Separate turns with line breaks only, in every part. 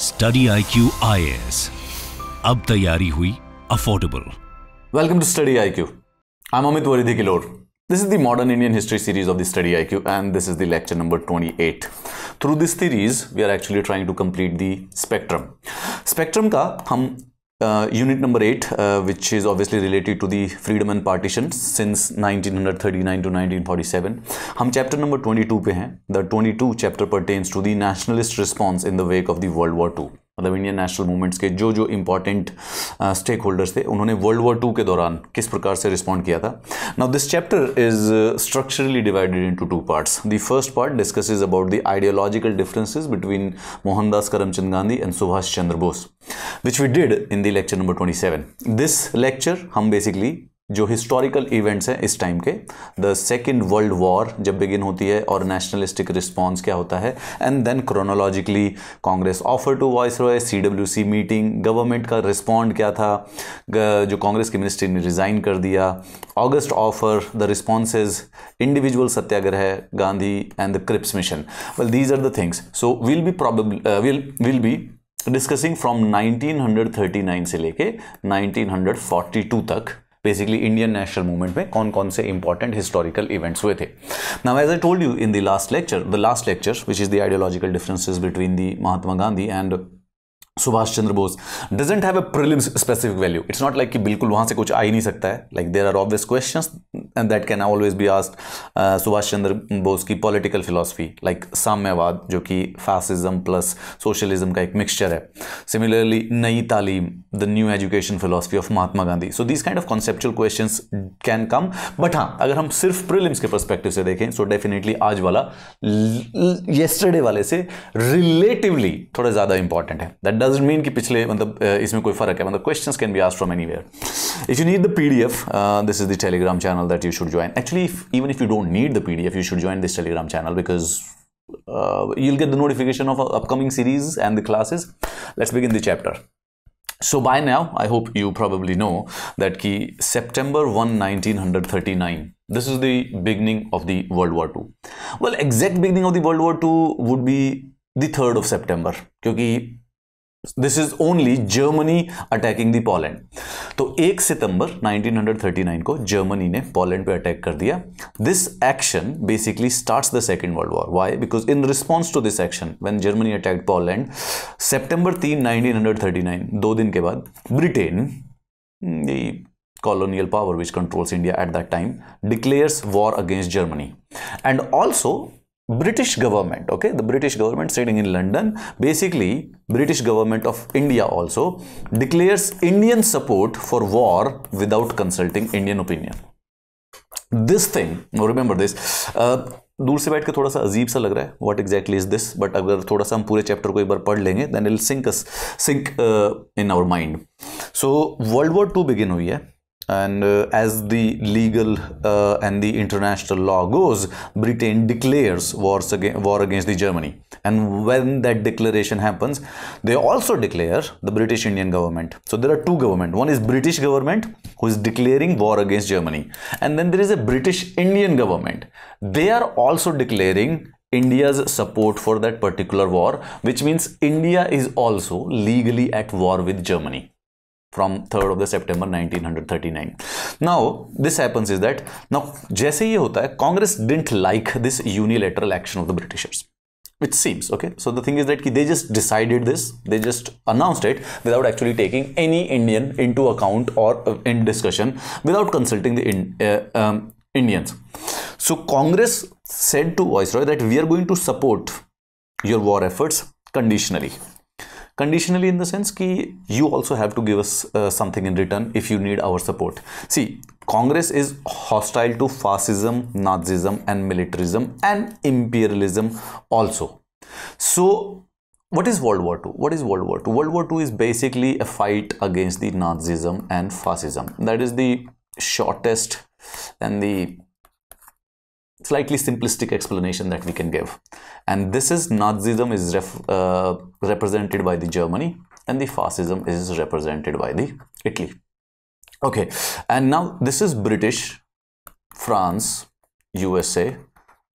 Study I Q I S अब तैयारी हुई affordable welcome to study I Q I Amit वरिधि किलोर this is the modern Indian history series of the study I Q and this is the lecture number twenty eight through this series we are actually trying to complete the spectrum spectrum का हम Uh, unit number 8 uh, which is obviously related to the freedom and partition since 1939 to 1947 हम chapter number 22 पे हैं the 22 chapter pertains to the nationalist response in the wake of the world war II. मतलब Indian national movements के जो जो important stake holders थे उन्होंने world war two के दौरान किस प्रकार से रिस्पॉन्ड किया था now this chapter is structurally divided into two parts the first part is about the ideological differences between Mohandas Karamchand Gandhi and Subhash Chandra Bose which we did in the lecture number twenty seven this lecture हम basically जो historical events हैं इस time के the second world war जब begin होती है और nationalistic response क्या होता है and then chronologically Congress offer to voice Roy C W C meeting government का रिस्पॉन्ड क्या था जो कांग्रेस की मिनिस्ट्री ने रिज़ाइन कर दिया August offer the responses individual satyagraha Gandhi and the Cripps mission well these are the things so will be prob will will be discussing from 1939 से लेके 1942 तक बेसिकली इंडियन नेशनल मूवमेंट में कौन कौन से इंपॉर्टेंट हिस्टोरिकल इवेंट्स हुए थे now as I told you in the last lecture the last lecture which is the ideological differences between the Mahatma Gandhi and Subhash Chandra Bose doesn't have a prelims specific value it's not like कि बिल्कुल वहाँ से कुछ आ ही नहीं सकता है like there are obvious question that can always be asked Subhash Chandra Bose की political philosophy like साम्यवाद जो कि फैसिज्म प्लस सोशलिज्म का एक मिक्सचर है similarly Nai Talim the new education philosophy of Mahatma Gandhi so this kind of conceptual question can come but हाँ अगर हम सिर्फ प्रिलिम्स के परस्पेक्टिव से देखें सो so डेफिनेटली आज वाला येस्टरडे वाले से रिलेटिवली थोड़ा ज़्यादा इंपॉर्टेंट है दैट डजेंट मीन कि पिछले मतलब इसमें कोई फर्क है मतलब question can be asked from anywhere if you need the P D F this is the Telegram channel that you should join actually if even if you don't need the P D F you should join this Telegram channel because you'll get the notification of upcoming series and the classes let's begin the chapter so by now I hope you probably know that की September one nineteen hundred thirty nine this is the beginning of the war two well exact beginning of the world war two would be the third of September क्योंकि this is only Germany attacking the Poland तो 1 सितंबर 1939 को Germany ने Poland पे attack कर दिया this action basically starts the second world war why because in response to this action when Germany attack Poland September तीन nineteen दो दिन के बाद Britain hmm, colonial power which controls India at that time declares war against Germany and also British government, okay, the British government sitting in London, basically British government of India also declares Indian support for war without consulting Indian opinion. This thing, remember this, uh, दूर से बैठ के थोड़ा सा अजीब सा लग रहा है what exactly is this but अगर थोड़ा सा हम पूरे चैप्टर को एक बार पढ़ लेंगे then I'll sink sink in our mind so world war two begin हुई है and uh, as the legal uh, and the international law goes britain declares wars against, war against the germany and when that declaration happens they also declare the british indian government so there are two government one is british government who is declaring war against germany and then there is a british indian government they are also declaring India's support for that particular war, which means India is also legally at war with Germany from 3rd of the September 1939. Now, this happens is that, now, jaise ye hota hai, Congress didn't like this unilateral action of the Britishers. It seems, okay? So, the thing is that they just decided this, they just announced it without actually taking any Indian into account or uh, in discussion without consulting the in, uh, um, Indians. So, Congress said to Viceroy that we are going to support your war efforts conditionally conditionally in the sense ki you also have to give us uh, something in return if you need our support see congress is hostile to fascism nazism and militarism and imperialism also so what is World War II? What is World War II? World War II is basically a fight against the Nazism and fascism. That is the shortest and the slightly simplistic explanation that we can give. And this is Nazism is ref, uh, represented by the Germany and the fascism is represented by the Italy. Okay, and now this is British, France, USA,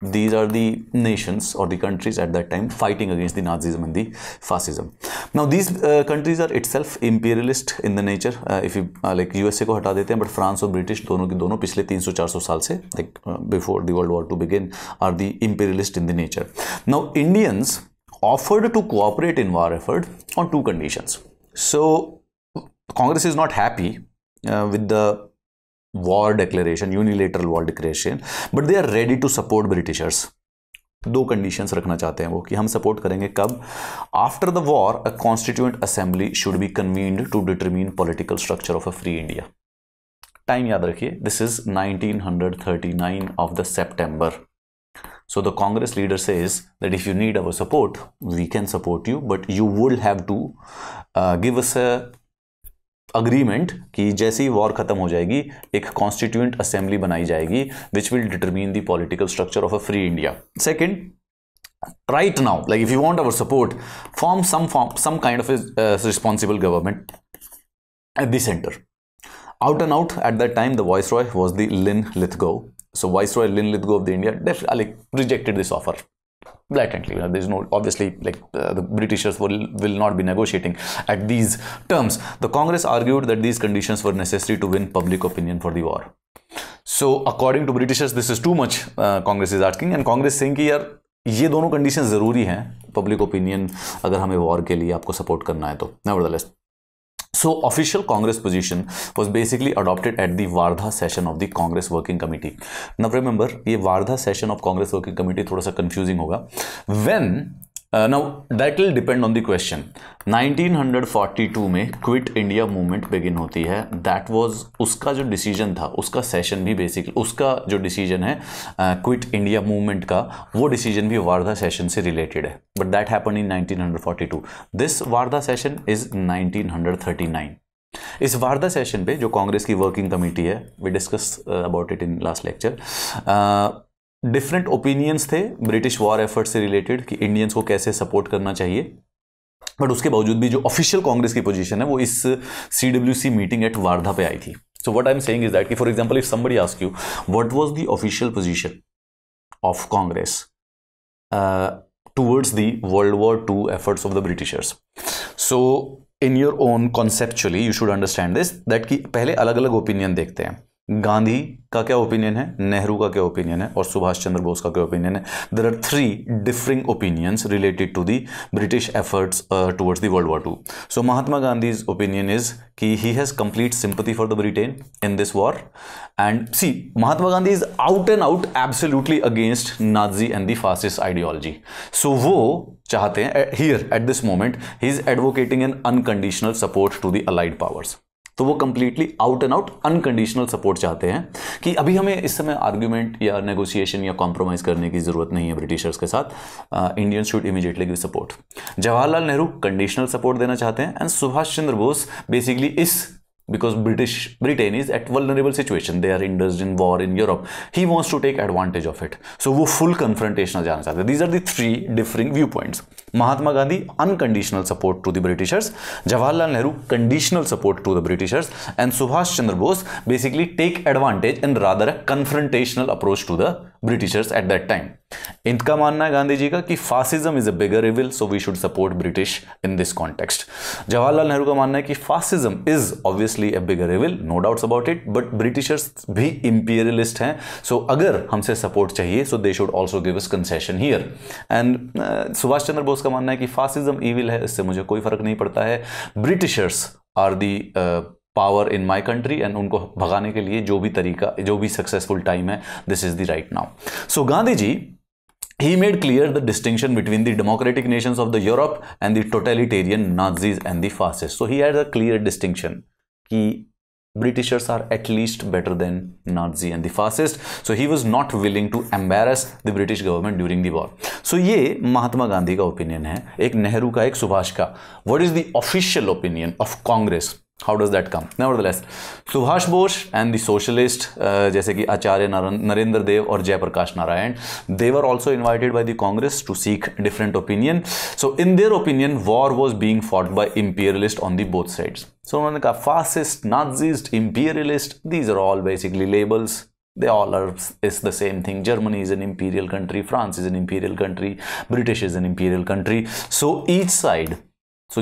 these are the nations or the countries at that time fighting against the Nazism and the fascism. Now these uh, countries are itself imperialist in the nature. Uh, if you uh, like USA ko hata dete हैं but France or British दोनों के दोनों पिछले 300-400 साल से like uh, before the World War II began are the imperialist in the nature. Now Indians offered to cooperate in war effort on two conditions. So Congress is not happy uh, with the war declaration unilateral war declaration but they are ready to support britishers दो conditions रखना चाहते हैं वो कि हम support करेंगे कब after the war a constituent assembly should be convened to determine political structure of a free India time याद रखिए दिस इज 1939 of the September. So the Congress leader says that if you need our support, we can support you, but you would have to uh, give us a agreement कि जैसे ही war खत्म हो जाएगी एक कॉन्स्टिट्यूएंट असेंबली बनाई जाएगी which will determine the political structure of a free India second right now like if you want our support form some form some kind of responsible government at the centre out and out at that time the viceroy was the Linlithgow so viceroy Linlithgow of the India def rejected this offer blatantly you know, there's no obviously like uh, the britishers will, will not be negotiating at these terms the congress argued that these conditions were necessary to win public opinion for the war so according to britishers this is too much uh, congress is asking and congress saying ki yaar ये दोनों condition ज़रूरी हैं public opinion अगर हमें war के लिए आपको support करना है तो nevertheless So official Congress position was basically adopted at the Vardha session of the Congress Working Committee. Now remember, ये Vardha session of Congress Working Committee थोड़ा सा confusing होगा. When Uh, now on will depend on the question 1942 में quit India movement begin होती है that was उसका जो decision था उसका सेशन भी बेसिकली उसका जो डिसीजन है क्विट इंडिया मूवमेंट का वो डिसीजन भी वारदा सेशन से रिलेटेड है but that happen in to this Wardha session is nine इस वारदा सेशन पे जो कांग्रेस की वर्किंग कमेटी है we discuss about it in last lecture different opinions थे ब्रिटिश वॉर एफर्ट से रिलेटेड कि इंडियंस को कैसे सपोर्ट करना चाहिए बट उसके बावजूद भी जो ऑफिशियल कांग्रेस की पोजीशन है वो इस C W C meeting at Wardha पे आई थी so what I am saying is that कि for example if somebody ask you what was the official position of Congress towards the world war two efforts of the Britishers so in your own conceptually you should understand this that कि पहले अलग अलग opinion देखते हैं गांधी का क्या opinion है नेहरू का क्या ओपिनियन है और सुभाष चंद्र बोस का क्या ओपिनियन है there are three differing opinions related to the British efforts towards the world war two so Mahatma Gandhi opinion is कि he has complete sympathy for the Britain in this war and see Mahatma Gandhi is out and out absolutely against Nazi and the fascist ideology so वो चाहते हैं here at this moment he is advocating an unconditional support to the allied powers तो वो completely out and out unconditional support चाहते हैं कि अभी हमें इस समय आर्ग्यूमेंट या नेगोशिएशन या कॉम्प्रोमाइज़ करने की ज़रूरत नहीं है ब्रिटिशर्स के साथ Indian should immediately give support Jawaharlal Nehru conditional support देना चाहते हैं एंड सुभाष चंद्र बोस बेसिकली इस because British Britain is at vulnerable situation. They are indulged in war in Europe. He wants to take advantage of it. So वो full confrontation जाना चाहते हैं. These are the three differing viewpoints. Mahatma Gandhi unconditional support to the Britishers, Jawaharlal Nehru conditional support to the Britishers, and Subhash Chandra Bose basically take advantage and rather a confrontational approach to the Britishers at that time इनका मानना है गांधी जी का कि fascism is a bigger evil so we should support British in this context Jawaharlal Nehru का मानना है कि fascism is obviously a bigger evil no doubts about it but Britishers भी इंपीरियलिस्ट हैं सो so अगर हमसे सपोर्ट चाहिए so they should also give us concession here and Subhash Chandra Bose का मानना है कि फासिज्म इविल है इससे मुझे कोई फर्क नहीं पड़ता है Britishers are the power in my country and उनको भगाने के लिए जो भी तरीका जो भी सक्सेसफुल टाइम है this is the right now so Gandhi ji he made clear the distinction between the democratic nations of the europe and the totalitarian nazis and the fascists so he had a clear distinction he britishers are at least better than nazi and the fascist so he was not willing to embarrass the british government during the war so ye mahatma gandhi ka opinion hai ek nehru ka ek subhash ka what is the official opinion of congress how does that come nevertheless subhash bose and the socialist uh, jaise ki acharya narendra dev or jayaprakash narayan they were also invited by the congress to seek different opinion so in their opinion war was being fought by imperialists on the both sides so unhone kaha fascist nazist imperialist these are all basically labels they all are is the same thing germany is an imperial country france is an imperial country british is an imperial country so each side so,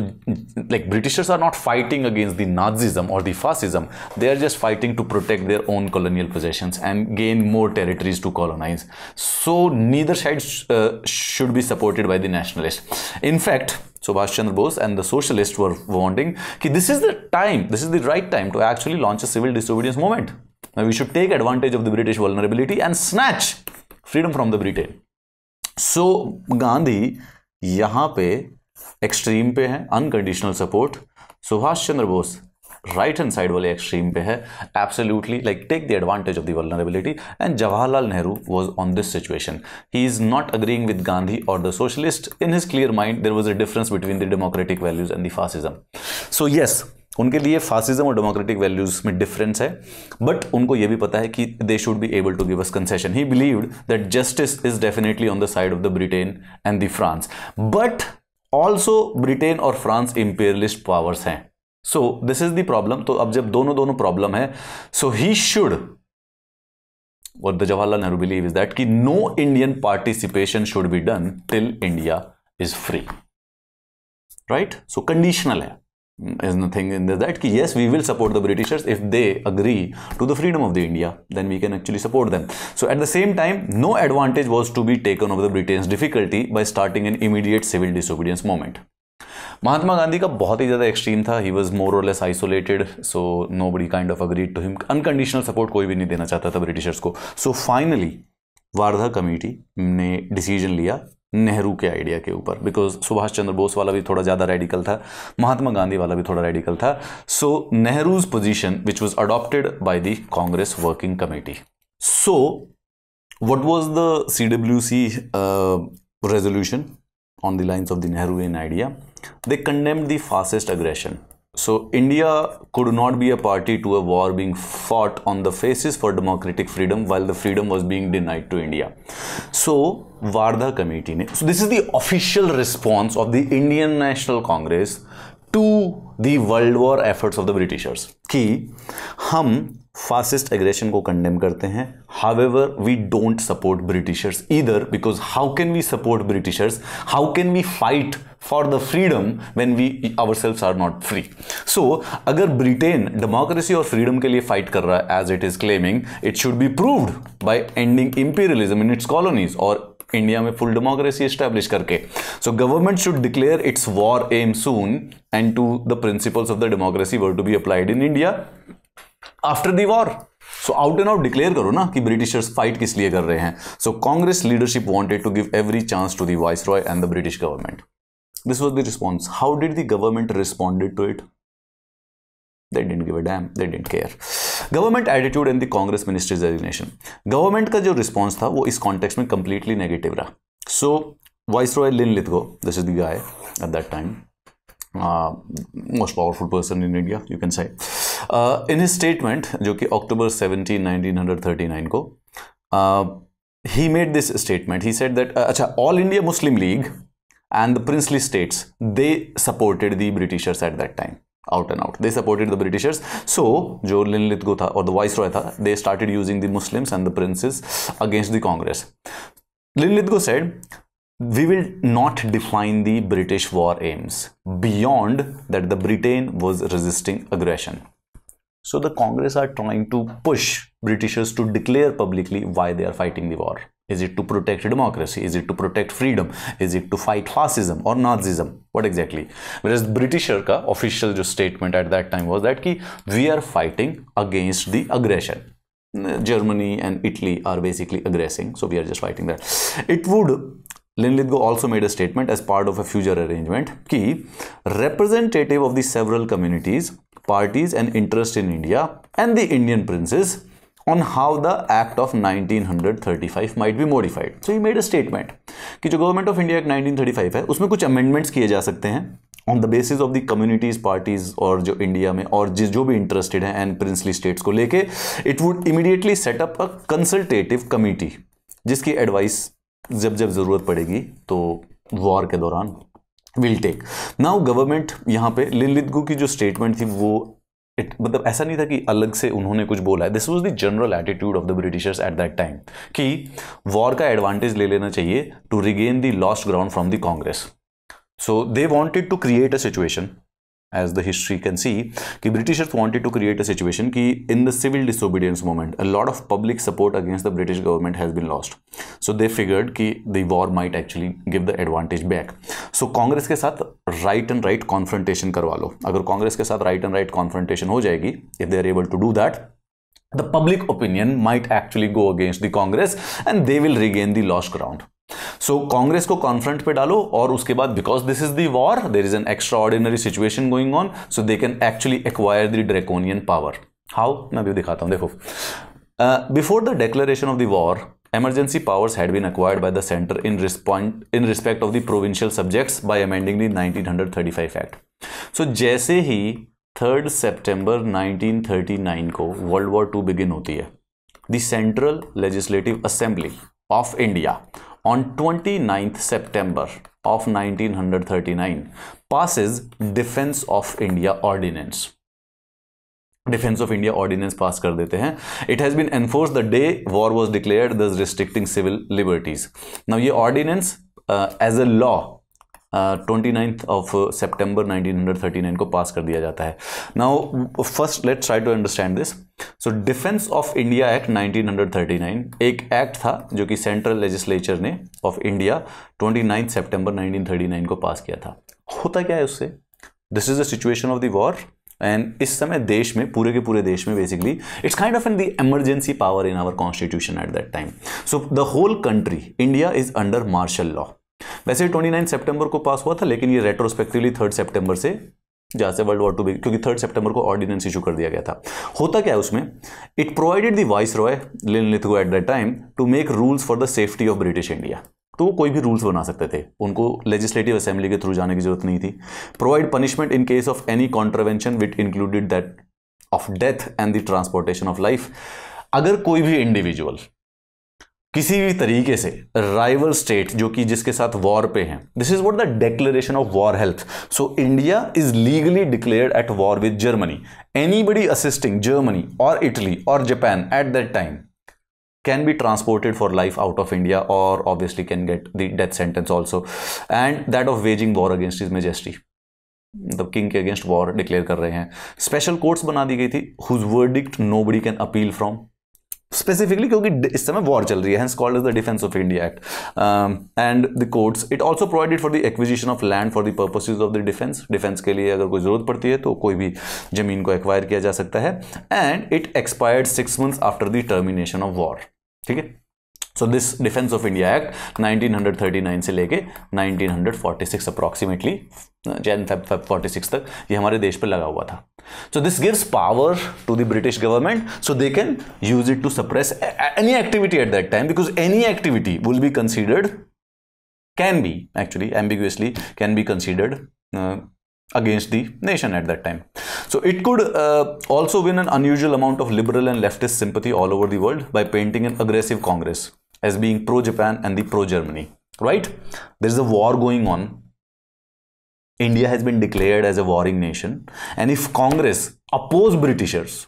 like Britishers are not fighting against the Nazism or the fascism. They are just fighting to protect their own colonial possessions and gain more territories to colonize. So, neither side uh, should be supported by the nationalists. In fact, Subhash Chandra Bose and the socialists were warning that this is the time, this is the right time to actually launch a civil disobedience movement. Now, we should take advantage of the British vulnerability and snatch freedom from the Britain. So, Gandhi यहाँ extreme पे है unconditional support Subhash Chandra Bose right hand side वाले extreme पे है absolutely like take the advantage of the vulnerability and Jawaharlal Nehru was on this situation he is not agreeing with Gandhi और the socialist in his clear mind there was a difference between the democratic values and the fascism so yes उनके लिए fascism और democratic values में difference है but उनको यह भी पता है कि they should be able to give us concession he believed that justice is definitely on the side of the Britain and the France but also Britain और फ्रांस इंपेरियलिस्ट पावर्स हैं so this is the problem तो अब जब दोनों दोनों problem है so he should और the Jawaharlal Nehru believe is that कि no Indian participation should be done till India is free right so conditional है is nothing in that ki yes we will support the britishers if they agree to the freedom of the india then we can actually support them so at the same time no advantage was to be taken of the britain's difficulty by starting an immediate civil disobedience movement Mahatma Gandhi का बहुत ही ज़्यादा extreme था ही was more or less isolated so nobody kind of agreed to him unconditional support कोई भी नहीं देना चाहता था ब्रिटिशर्स को सो फाइनली वार्धा कमेटी ने डिसीजन लिया नेहरू के आइडिया के ऊपर बिकॉज सुभाष चंद्र बोस वाला भी थोड़ा ज़्यादा रेडिकल था महात्मा गांधी वाला भी थोड़ा रेडिकल था so Nehru's position which was adopted by the Congress working committee so what was the C W C resolution on the lines of the Nehru in idea they condemned the fascist aggression So India could not be a party to a war being fought on the faces for democratic freedom while the freedom was being denied to India. So Vardha committee ne so this is the official response of the Indian National Congress to the world war efforts of the Britishers कि हम fascist aggression को condemn करते हैं however we don't support Britishers इधर because how can we support Britishers how can we fight for the freedom when we our self are not free so अगर Britain democracy और freedom के लिए fight कर रहा है as it is claiming it should be proved by ending imperialism in its colonies और India में full democracy establish करके so government should declare its war aim soon and to the principles of the democracy were to be applied in India after the war so out and out declare करो ना कि Britishers fight किस लिए कर रहे हैं so Congress leadership wanted to give every chance to the roy and the British government this was the response how did the government responded to it they didn't give a damn they didn't care government attitude and the congress ministry's resignation government ka jo response tha wo is context mein completely negative raha so viceroy lin lithgow this is the guy at that time uh, most powerful person in india you can say uh, in his statement jo ki october 17 1939 ko uh, he made this statement he said that uh, all india muslim league and the princely states they supported the britishers at that time out and out. They supported the Britishers. So, जो लिन Lithgow था और the viceroy था they started using the the and the the against the परिसस अगसट we will not define the British war aims beyond that the Britain was resisting aggression. So the Congress are trying to push Britishers to declare publicly why they are fighting the war. Is it to protect democracy? Is it to protect freedom? Is it to fight fascism or Nazism? What exactly? Whereas Britisher का official statement at that time was that कि we are fighting against the aggression. Germany and Italy are basically aggressing, so we are just fighting that. It would Linlithgow also made a statement as part of a future arrangement कि representative of the several communities, parties and interests in India and the Indian princes on how the act of 1935 might be modified so he made a statement कि जो government of India act 1935 है उसमें कुछ amendments किए जा सकते हैं on the basis of the communities parties और जो इंडिया में और जिस जो भी इंटरेस्टेड हैं एंड प्रिंसली स्टेट्स को लेके it would immediately set up a consultative committee जिसकी एडवाइस जब जब ज़रूरत पड़ेगी तो वॉर के दौरान विल टेक नाउ गवर्नमेंट यहाँ पे लिलितगु की जो स्टेटमेंट थी वो इट मतलब ऐसा नहीं था कि अलग से उन्होंने कुछ बोला है this was the general attitude of the Britishers at that time कि वॉर का एडवांटेज ले लेना चाहिए to regain the lost ground from the Congress so they wanted to create a situation as the history can see the Britishers wanted to create a situation कि in the civil disobedience moment, a lot of public support against the British government has been lost so they figured कि the war might actually give the advantage back so congress के right and right confrontation karvalo. लो अगर Congress right and right confrontation हो if they are able to do that the public opinion might actually go against the Congress and they will regain the lost ground. सो कांग्रेस को confront पे डालो और उसके बाद because this is the war there is an extraordinary situation going on so they can actually acquire the draconian power how मैं भी दिखाता हूं देखो before the declaration of the war emergency powers had been acquired by the center in respond in respect of the provincial subjects by amending the 1935 act so जैसे ही 3rd september 1939 को world war to begin होती है the central legislative assembly of india on 29th September of 1939 passes Defense of India Ordinance. Defence of India ordinance pass कर देते हैं it has been enforce the day war was declare districting restricting civil liberties now ये ordinance as a law twenty ninth of September nineteen hundred thirty nine को pass कर दिया जाता है now first let try to understand this so defence of India act nineteen hundred thirty nine एक act था जो कि सेंट्रल लेजिस्लेचर ने of India twenty ninth nineteen thirty nine को पास किया था होता क्या है उससे this is the situation of the war and इस समय देश में पूरे के पूरे देश में basically it's kind of an the emergency power in our constitution at that time so the whole country India is under martial law वैसे ट्वेंटी नाइन सेप्टेम्बर को पास हुआ था लेकिन ये रेट्रोस्पेक्टिवली थर्ड सेप्टेम्बर से जहाँ से वर्ल्ड वॉर टू बिग क्योंकि थर्ड सेप्टेम्बर को ऑर्डिनेंस इशू कर दिया गया था होता क्या है उसमें it provided the viceroy Linlithgow at the time to make rules for the safety of British India तो वो कोई भी रूल्स बना सकते थे उनको लेजिस्लेटिव असेंबली के थ्रू जाने की जरूरत नहीं थी provide punishment in case of any contravention with included that of death and the transportation of life अगर कोई भी इंडिविजुअल किसी भी तरीके से राइवल स्टेट जो कि जिसके साथ वॉर पे हैं this is what the declaration of war health so India is legally declared at war with Germany anybody assisting Germany और इटली और Japan at that time can be transported for life out of India और obviously can get the death sentence also and that of waging war against his majesty मतलब king के अगेंस्ट war declare कर रहे हैं special courts बना दी गई थी whose verdict nobody can appeal from specifically क्योंकि इस समय वॉर चल रही है called the defence of India act and the courts it also provided for the acquisition of land for the purposes of the defence defence के लिए अगर कोई जरूरत पड़ती है तो कोई भी जमीन को एक्वायर किया जा सकता है and it expired six months after the termination of war ठीक है so this defence of India act 1939 से लेके nineteen hundred forty six approximately जैन फोर्टी सिक्स तक ये हमारे देश पर लगा हुआ था So this gives power to the British government so they can use it to suppress any activity at that time because any activity will be considered, can be actually ambiguously can be considered uh, against the nation at that time. So it could uh, also win an unusual amount of liberal and leftist sympathy all over the world by painting an aggressive Congress as being pro-Japan and the pro-Germany, right? There's a war going on India has been declared as a warring nation and if Congress oppose Britishers,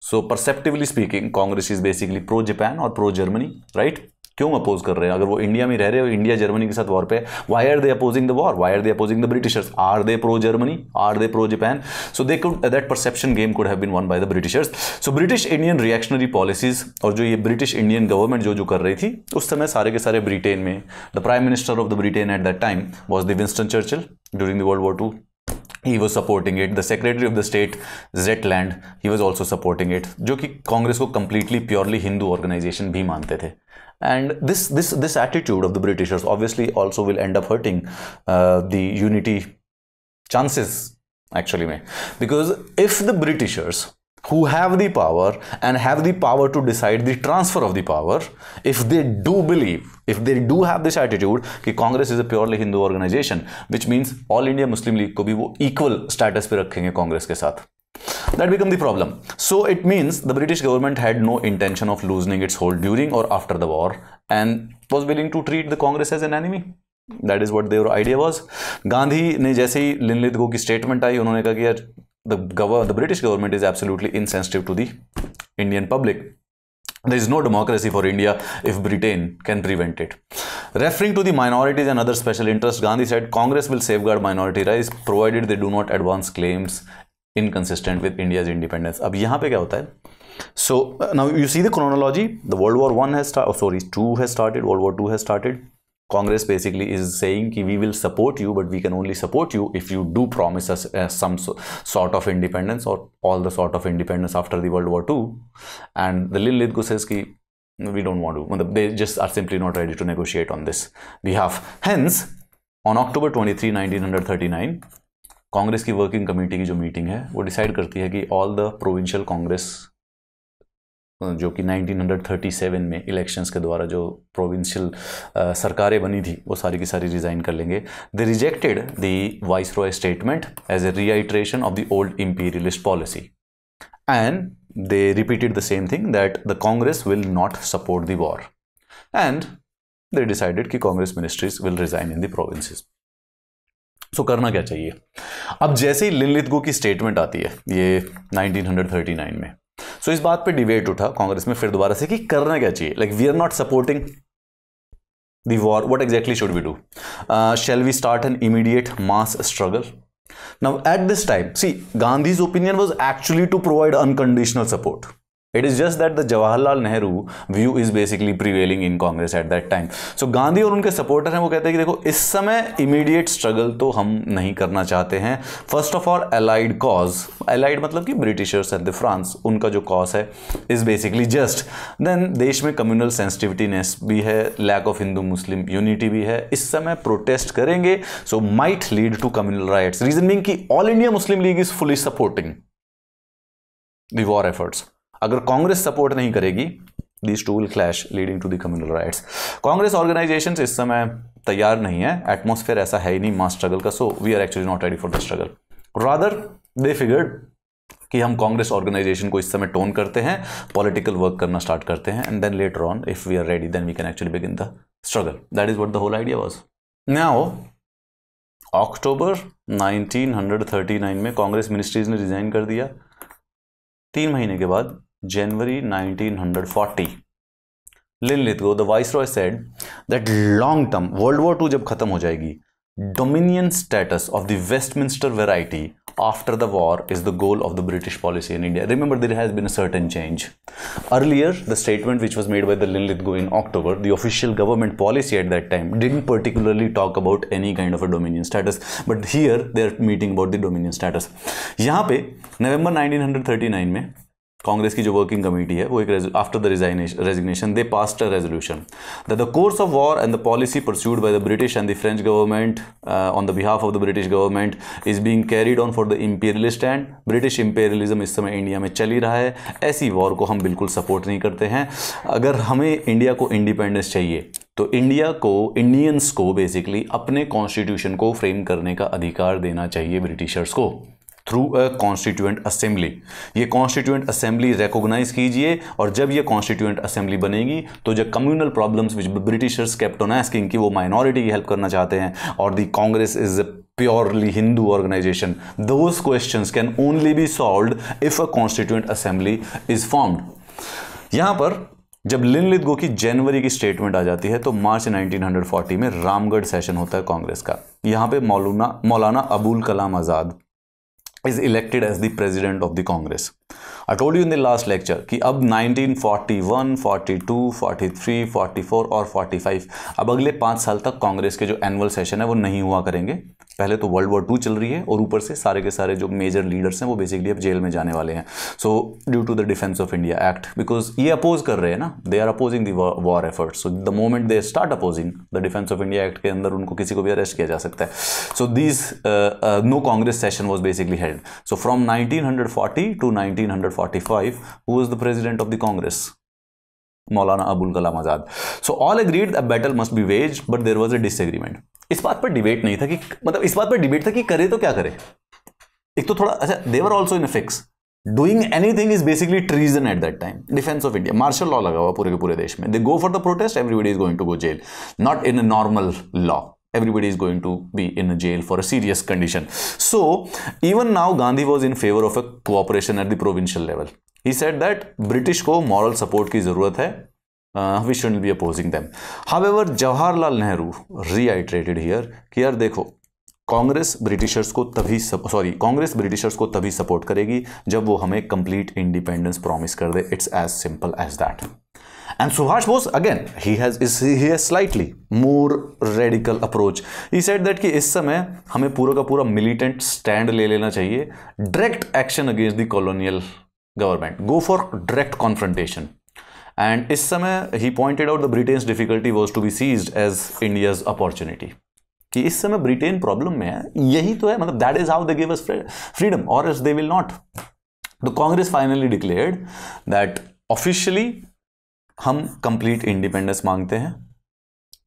so perceptively speaking, Congress is basically pro-Japan or pro-Germany, right? क्यों oppose कर रहे हैं अगर वो India में रह रहे हो इंडिया जर्मनी के साथ वॉर पे why are they opposing the war why are they opposing the Britishers are they pro Germany are they pro Japan so they could that perception game could have been won by the Britishers so British Indian reactionary policies और जो ये British Indian government जो जो कर रही थी उस समय सारे के सारे ब्रिटेन में the prime minister of the Britain at that time was the Winston Churchill during the world war two he was supporting it the secretary of the state land he was also supporting it जो कि कांग्रेस को completely purely Hindu organisation भी मानते थे and this this this attitude of the britishers obviously also will end up hurting uh, the unity chances actually may because if the britishers who have the power and have the power to decide the transfer of the power if they do believe if they do have this attitude कि Congress is a purely Hindu organisation, which means all India Muslim League को भी वो equal status पे रखेंगे कांग्रेस के that became the problem. So it means the British government had no intention of loosening its hold during or after the war and was willing to treat the Congress as an enemy. That is what their idea was. Gandhi, Gandhi ने जैसे ही statement, गो की statement आई उन्होंने कहा कि यार the गवर the British There is no democracy for India if Britain can prevent it. Referring to the minorities and other special interests, Gandhi said Congress will safeguard minority rights provided they do not advance claims inconsistent with India's independence. अब यहाँ पे क्या होता है So uh, now you see the chronology. The World War One has started. Oh, sorry, two has started. World War Two has started. Congress basically is saying कि we will support you, but we can only support you if you do promise us uh, some sort of independence or all the sort of independence after the World War Two. And the little Lidgo says कि we don't want to. They just are simply not ready to negotiate on this behalf. Hence, on October 23, 1939. Congress की working committee की जो meeting है वो decide करती है कि all the provincial Congress जो कि 1937 में इलेक्शंस के द्वारा जो प्रोविंशियल सरकारें बनी थी वो सारी की सारी रिज़ाइन कर लेंगे they rejected the viceroy statement as a reiteration of the old imperialist policy and they repeated the same thing that the Congress will not support the war and they decided कि Congress ministries will resign in the provinces so so, करना क्या चाहिए अब जैसे ही लिनलित गो की statement आती है ये 1939 में सो so, इस बात पे डिबेट उठा कांग्रेस में फिर दोबारा से कि करना क्या चाहिए like we are not supporting the war what exactly should we do shall we start an immediate mass struggle now at this time see Gandhi's opinion was actually to provide unconditional support it is just that the Jawaharlal Nehru view is basically prevailing in Congress at that time so Gandhi और उनके supporter हैं वो कहते हैं कि देखो इस समय इमीडिएट स्ट्रगल तो हम नहीं करना चाहते हैं first of all allied cause allied मतलब कि ब्रिटिशर्स एंड द फ्रांस उनका जो कॉज है इज़ बेसिकली जस्ट देन देश में कम्युनल सेंसिटिविटीनेस भी है lack of Hindu Muslim unity भी है इस समय प्रोटेस्ट करेंगे so might lead to communal riots reason being की All India Muslim League is fully supporting the war efforts अगर कांग्रेस सपोर्ट नहीं करेगी this too will clash leading to communal communal riots Congress organisation इस समय तैयार नहीं है एटमोसफेयर ऐसा है ही नहीं मास स्ट्रगल का so we are actually not ready for the struggle rather they figured कि हम कांग्रेस ऑर्गेनाइजेशन को इस समय टोन करते हैं पॉलिटिकल वर्क करना स्टार्ट करते हैं and then later on if we are ready then we can actually begin the struggle that is what the whole idea was now October 1939 में कांग्रेस मिनिस्ट्रीज ने रिजाइन कर दिया तीन महीने के बाद January 1940. Lin Lithgow, the viceroy, said that long term, World War II जब खत्म हो जाएगी dominion status of the Westminster variety after the war is the goal of the British policy in India. Remember, there has been a certain change. Earlier, the statement which was made by the Lin Lithgow in October, the official government policy at that time didn't particularly talk about any kind of a dominion status. But here, they are meeting about the dominion status. यहाँ पे november 1939 में कांग्रेस की जो working committee है वो एक after the resignation resignation they passed a resolution the course of war and the policy pursued by the British and the French government on the behalf of the British government is being carried on for the imperialist and British imperialism इस समय India में चली रहा है ऐसी war को हम बिल्कुल सपोर्ट नहीं करते हैं अगर हमें इंडिया को इंडिपेंडेंस चाहिए तो इंडिया को इंडियंस को बेसिकली अपने कॉन्स्टिट्यूशन को फ्रेम करने का अधिकार देना चाहिए ब्रिटिशर्स को थ्रू अ कॉन्स्टिट्यूएंट असेंबली ये कॉन्स्टिट्यूएंट असेंबली रिकोगनाइज कीजिए और जब ये कॉन्स्टिट्यूएंट असेंबली बनेगी तो जो communal problems which Britishers kept on asking की वो माइनॉरिटी की हेल्प करना चाहते हैं और the Congress is a purely Hindu organisation Those question can only be solve if a constituent assembly is formed. यहां पर जब लिन लिदगो की जनवरी की स्टेटमेंट आ जाती है तो मार्च 1940 में रामगढ़ सेशन होता है कांग्रेस का यहाँ पे Maulana Maulana Abul Kalam Azad is elected as the president of the Congress. I told you in the last lecture कि अब 1941, 42, 43, 44 और 45 अब अगले पाँच साल तक कांग्रेस के जो एनुअल सेशन है वो नहीं हुआ करेंगे पहले तो वर्ल्ड वॉर टू चल रही है और ऊपर से सारे के सारे जो मेजर लीडर्स हैं वो बेसिकली अब जेल में जाने वाले हैं so due to the defence of India act because ये अपोज कर रहे हैं ना they are opposing the war effort so the moment they start opposing the defence of India act के अंदर उनको किसी को भी अरेस्ट किया जा सकता है so this no Congress session was basically held so from nineteen to nineteen 1945, who was the president of the Congress? Maulana Abul Kalam Azad. So all agreed that battle must be waged, but there was a disagreement. इस बात पर debate नहीं था कि मतलब इस बात पर डिबेट था कि करे तो क्या करे एक तो थोड़ा अच्छा they were also in fix doing anything is basically treason at that time defence of India martial law लगा हुआ पूरे के पूरे देश में they go for the protest everybody is going to go jail not in a normal law everybody is going to be in a jail for a serious condition. So even now Gandhi was in favor of a cooperation at the provincial level. He said that British ko moral support ki की ज़रूरत है we should be opposing them however Jawaharlal nehru reiterated here ki yaar dekho Congress Britishers को तभी sorry Congress Britishers को तभी support करेगी जब वो हमें कंप्लीट इंडिपेंडेंस प्रॉमिस कर दे it's as simple as that And Suhash Bose, again, he has is he has slightly more radical approach. He said that कि is समय हमें पूरा का पूरा militant stand ले लेना चाहिए direct action against the colonial government. Go for direct confrontation. And is समय he pointed out the Britain's difficulty was to be seized as India's opportunity. कि इस समय ब्रिटेन प्रॉब्लम में है यही तो है मतलब that is how they give us freedom और as they will not the Congress finally declared that officially हम कंप्लीट इंडिपेंडेंस मांगते हैं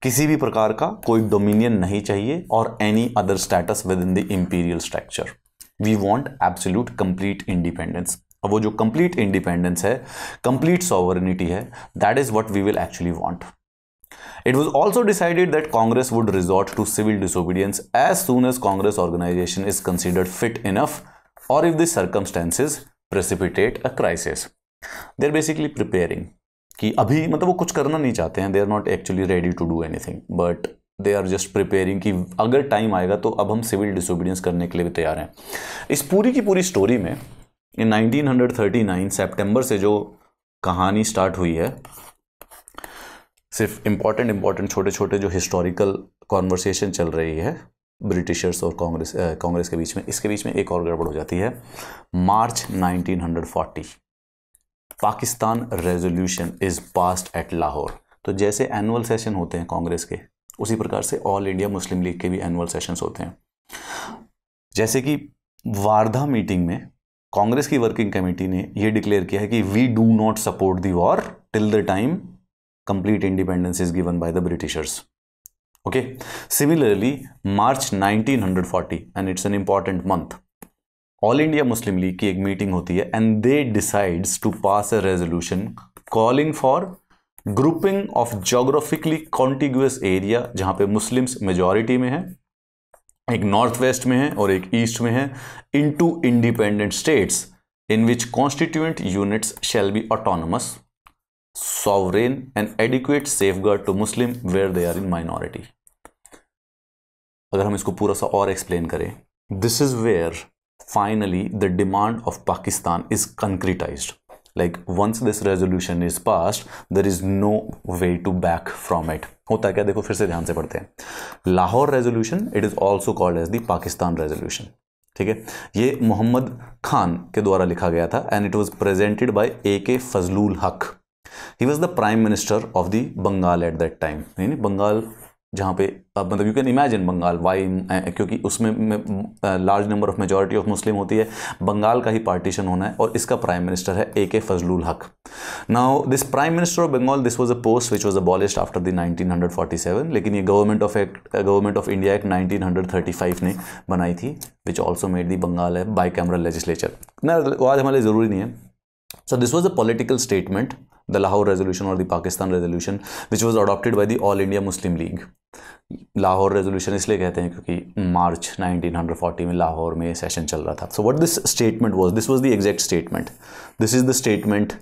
किसी भी प्रकार का कोई डोमिनियन नहीं चाहिए और any other status within the imperial structure we want absolute complete independence अब वो जो कंप्लीट इंडिपेंडेंस है कंप्लीट सॉवरनिटी है that is what we will actually want it was also decided that Congress would resort to civil disobedience as soon as Congress organisation is considered fit enough और if the circumstances precipitate a crisis they are basically preparing कि अभी मतलब वो कुछ करना नहीं चाहते हैं they are not actually ready to do anything but they are just preparing कि अगर टाइम आएगा तो अब हम सिविल डिसोबीडियंस करने के लिए भी तैयार हैं इस पूरी की पूरी स्टोरी में इन 1939 सितंबर से जो कहानी स्टार्ट हुई है सिर्फ इम्पॉर्टेंट इम्पॉर्टेंट छोटे छोटे जो हिस्टोरिकल कॉन्वर्सेशन चल रही है ब्रिटिशर्स और कांग्रेस कांग्रेस के बीच में इसके बीच में एक और गड़बड़ हो जाती है March 1940 Pakistan resolution is passed at Lahore तो जैसे एनुअल सेशन होते हैं कांग्रेस के उसी प्रकार से ऑल इंडिया मुस्लिम लीग के भी एनुअल सेशंस होते हैं जैसे कि वारधा मीटिंग में कांग्रेस की वर्किंग कमेटी ने यह डिक्लेयर किया है कि we do not support the war till the time complete independence is given by the Britishers okay similarly March 1940 and it's an important month All India Muslim League की एक मीटिंग होती है and they decides to pass a resolution calling for grouping of geographically contiguous area जहां पे Muslims majority में हैं एक north west में है और एक ईस्ट में है in two independent states in which constituent units shall be autonomous sovereign and adequate safeguard to Muslim where they are in minority अगर हम इसको पूरा सा और एक्सप्लेन करें this is where finally the demand of pakistan is concretized like once this resolution is passed there is no way to back from it होता क्या देखो फिर से ध्यान से पढ़ते हैं Lahore resolution it is also called as the Pakistan resolution ठीक है ये मोहम्मद खान के द्वारा लिखा गया था and it was presented by A K Fazlul Haq he was the prime minister of the Bengal at that time यानी बंगाल जहाँ पे अब मतलब you can imagine Bengal why क्योंकि उसमें large number of majority of Muslim होती है बंगाल का ही पार्टीशन होना है और इसका प्राइम मिनिस्टर है ए K Fazlul Haq now this prime minister of Bengal this was a post which was abolished after the 1947 लेकिन ये government of act government of India act nineteen ने बनाई थी which also made the Bengal है बाई कैमरल लेजिस्लेचर ना वो आज हमारे ज़रूरी नहीं है so this was a political statement the Lahore resolution और the Pakistan resolution which was adopted by the All India Muslim League Lahore resolution इसलिए कहते हैं क्योंकि मार्च 1940 में लाहौर में सेशन चल रहा था so what this statement was this was the exact statement this is the statement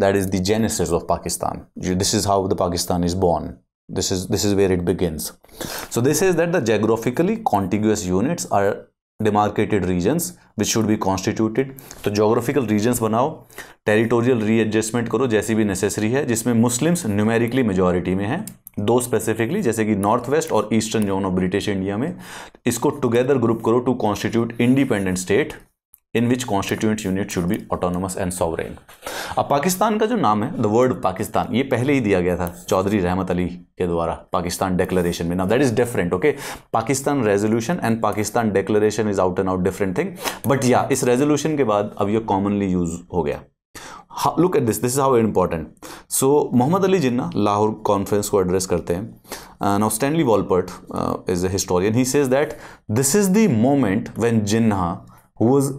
that is the genesis of Pakistan this is how the Pakistan is born this is this is where it begins so this is that the geographically contiguous units are demarcated regions which should be constituted तो geographical regions बनाओ territorial readjustment करो जैसी भी necessary है जिसमें Muslims numerically majority में हैं दो स्पेसिफिकली जैसे कि नॉर्थ वेस्ट और eastern zone of British India में इसको टुगेदर ग्रुप करो to constitute independent state in which constituent unit should be autonomous and sovereign अब पाकिस्तान का जो नाम है द वर्ड पाकिस्तान ये पहले ही दिया गया था चौधरी रहमत अली के द्वारा पाकिस्तान डेक्लेशन में नाम that is different okay Pakistan resolution and Pakistan declaration is out and out different thing but या इस रेजोल्यूशन के बाद अब ये कॉमनली यूज हो गया look at this this is how important so Mohammad Ali Jinnah Lahore conference को एड्रेस करते हैं now Stanley Wolpert is a historian he says that this is the moment when Jinnah who was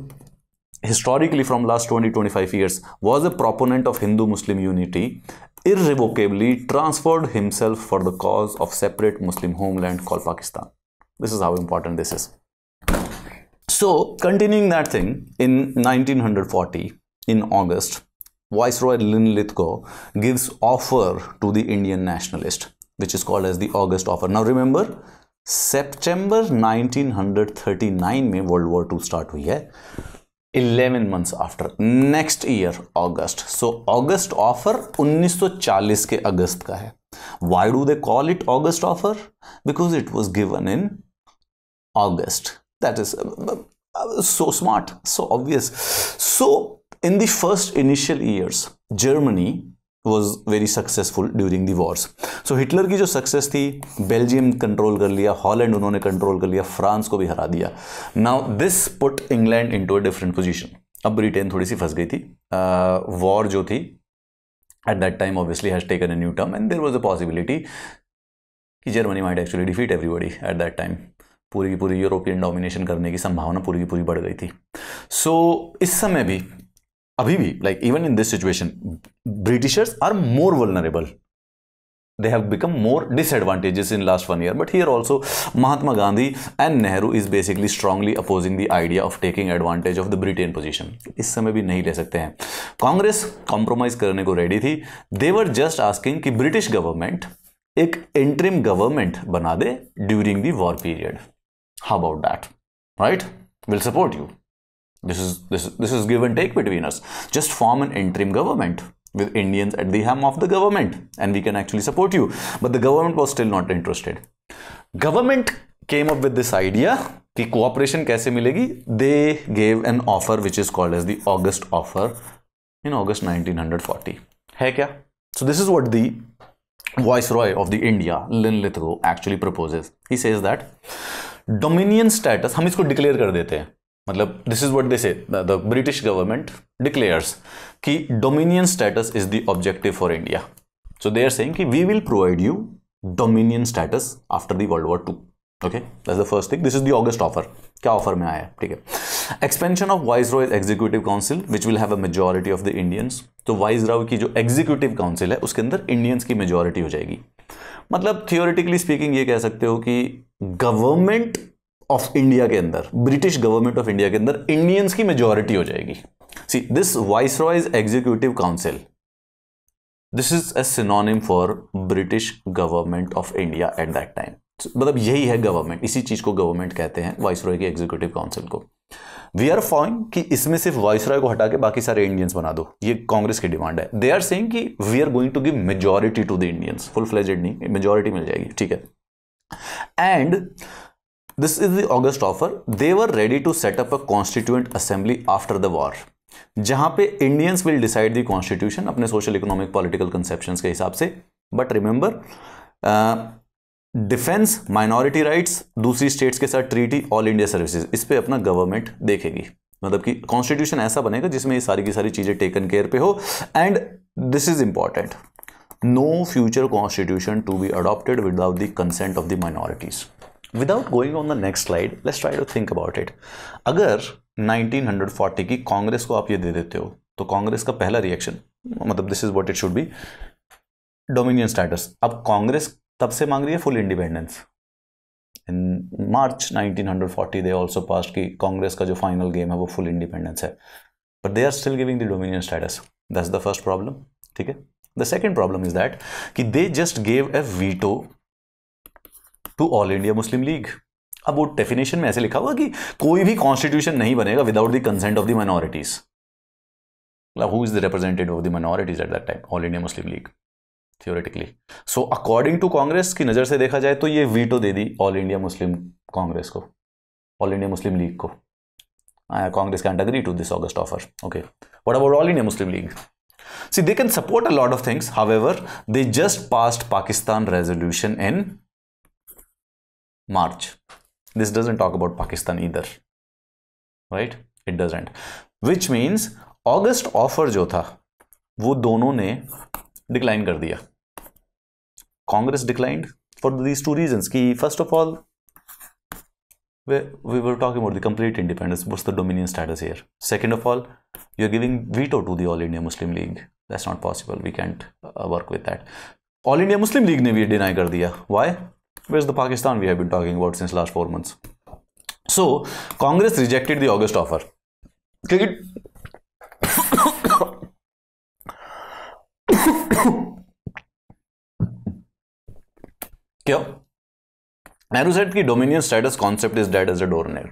historically from last 20-25 years was a proponent of Hindu-Muslim unity irrevocably transferred himself for the cause of separate Muslim homeland called Pakistan. This is how important this is. So continuing that thing in 1940 in August Viceroy Lynn Lithgow gives offer to the Indian nationalist which is called as the August offer. Now remember September 1939 में World War II start हुई है 11 months after next year August so August offer 1940 के अगस्त का है why do they call it August offer because it was given in August that is so smart so obvious so in the first initial years Germany was very successful during the wars so Hitler की जो success थी Belgium control कर लिया Holland उन्होंने control कर लिया France को भी हरा दिया now this put England into a different position अब ब्रिटेन थोड़ी सी फंस गई थी वॉर uh, जो थी at that time obviously has taken a new term and there was a possibility कि Germany might actually defeat everybody at that time पूरी की पूरी यूरोपियन डोमिनेशन करने की संभावना पूरी की पूरी बढ़ गई थी सो so, इस समय भी अभी भी like even in this situation Britishers are more वेबल they have become more disadvantages in last one year but here also Mahatma Gandhi and Nehru is basically strongly opposing the idea of taking advantage of the Britain position इस समय भी नहीं ले सकते हैं Congress compromise करने को रेडी थी देवर जस्ट आस्किंग कि ब्रिटिश गवर्नमेंट एक एंट्रीम गवर्नमेंट बना दे during the war period how about that right will support you This is this this is give and take between us. Just form an interim government with Indians at the helm of the government, and we can actually support you. But the government was still not interested. Government came up with this idea कि cooperation कैसे मिलेगी? They gave an offer which is called as the August offer in August 1940. है क्या? So this is what the Viceroy of the India, Lin actually proposes. He says that dominion status हम इसको declare कर देते हैं मतलब this is what they say the British government declares कि dominion status is the objective for India so they are saying कि we will provide you dominion status after the world war two okay that's the first thing this is the August offer क्या offer में आया है ठीक है expansion of viceroy executive council which will have a majority of the Indians तो viceroy की जो executive council है उसके अंदर इंडियंस की मेजोरिटी हो जाएगी मतलब थियोरिटिकली स्पीकिंग ये कह सकते हो कि गवर्नमेंट ऑफ इंडिया के अंदर ब्रिटिश गवर्नमेंट ऑफ इंडिया के अंदर इंडियंस की मेजोरिटी हो जाएगी see this viceroy's executive council this is a synonym for British government of India at that time मतलब यही है गवर्नमेंट इसी चीज को गवर्नमेंट कहते हैं वाइस रॉय की एग्जीक्यूटिव काउंसिल को वी आर फॉइंग कि इसमें सिर्फ वाइस रॉय को हटा के बाकी सारे इंडियंस बना दो ये कांग्रेस की डिमांड है दे आर सेइंग कि we are going to give majority to the Indians full fledged नहीं मेजोरिटी मिल जाएगी ठीक है and this is the August offer. Ready to set up a set assembly after the war जहां पे Indians will decide the constitution अपने social economic political conception के हिसाब से but remember defence minority rights दूसरी स्टेट्स के साथ ट्रीटी ऑल इंडिया सर्विसेज इस पर अपना गवर्नमेंट देखेगी मतलब कि कॉन्स्टिट्यूशन ऐसा बनेगा जिसमें ये सारी की सारी चीज़ें टेकन केयर पे हो and this is important no future constitution to be adopted without the consent of the minorities without going on the next slide let's try to think about it अगर 1940 की कांग्रेस को आप ये दे देते हो तो कांग्रेस का पहला रिएक्शन मतलब this is what it should be dominion status अब कांग्रेस तब से मांग रही है full independence in March 1940 they also pass की कांग्रेस का जो फाइनल गेम है वो फुल इंडिपेंडेंस है but they are still giving the dominion status that's the first problem ठीक है the second problem is that कि they just gave a veto to All India Muslim League अब वो डेफिनेशन में ऐसे लिखा हुआ कि कोई भी कॉन्स्टिट्यूशन नहीं बनेगा without the consent of the minorities who is the representative of the minorities at that time All India Muslim League theoretically so according to Congress की नज़र से देखा जाए तो ये वीटो दे दी ऑल इंडिया मुस्लिम कांग्रेस को ऑल इंडिया मुस्लिम लीग को Congress can't agree to this August offer okay what about All India Muslim League see they can support a lot of things however they just passed Pakistan resolution in March. This doesn't talk about Pakistan either, right? It doesn't. Which means August offer jo tha wo dono ne decline kar diya Congress declined for these two reasons. ki first of all we, we were talking about the complete independence. What's the dominion status here? Second of all, you are giving veto to the All India Muslim League. That's not possible. We can't uh, work with that. All India Muslim League ne bhi deny kar diya Why? Where's the Pakistan we have been talking about since last four months? So Congress rejected the August offer. Cricket. kya Nehru said की dominion status concept is dead as a doornail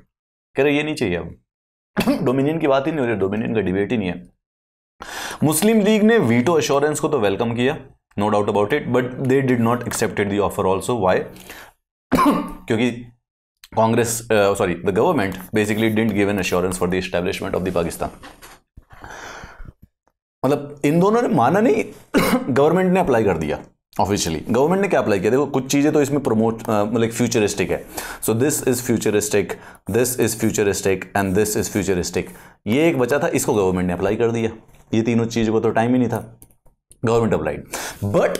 कह रहे ये नहीं चाहिए अब dominion की बात ही नहीं हो रही डोमिनियन का डिबेट ही नहीं है मुस्लिम लीग ने वीटो अश्योरेंस को तो वेलकम किया no doubt about it but they did not accepted the offer also why क्योंकि Congress sorry the government basically didn't give an assurance for the establishment of the Pakistan मतलब इन दोनों ने माना नहीं गवर्नमेंट ने अप्लाई कर दिया ऑफिशियली गवर्नमेंट ने क्या अप्लाई किया देखो कुछ चीज़ें तो इसमें प्रमोट uh, मतलब फ्यूचरिस्टिक है so this is futuristic this is futuristic and this is futuristic ये एक बचा था इसको गवर्नमेंट ने अप्लाई कर दिया ये तीनों चीज़ों को तो टाइम ही नहीं था government applied but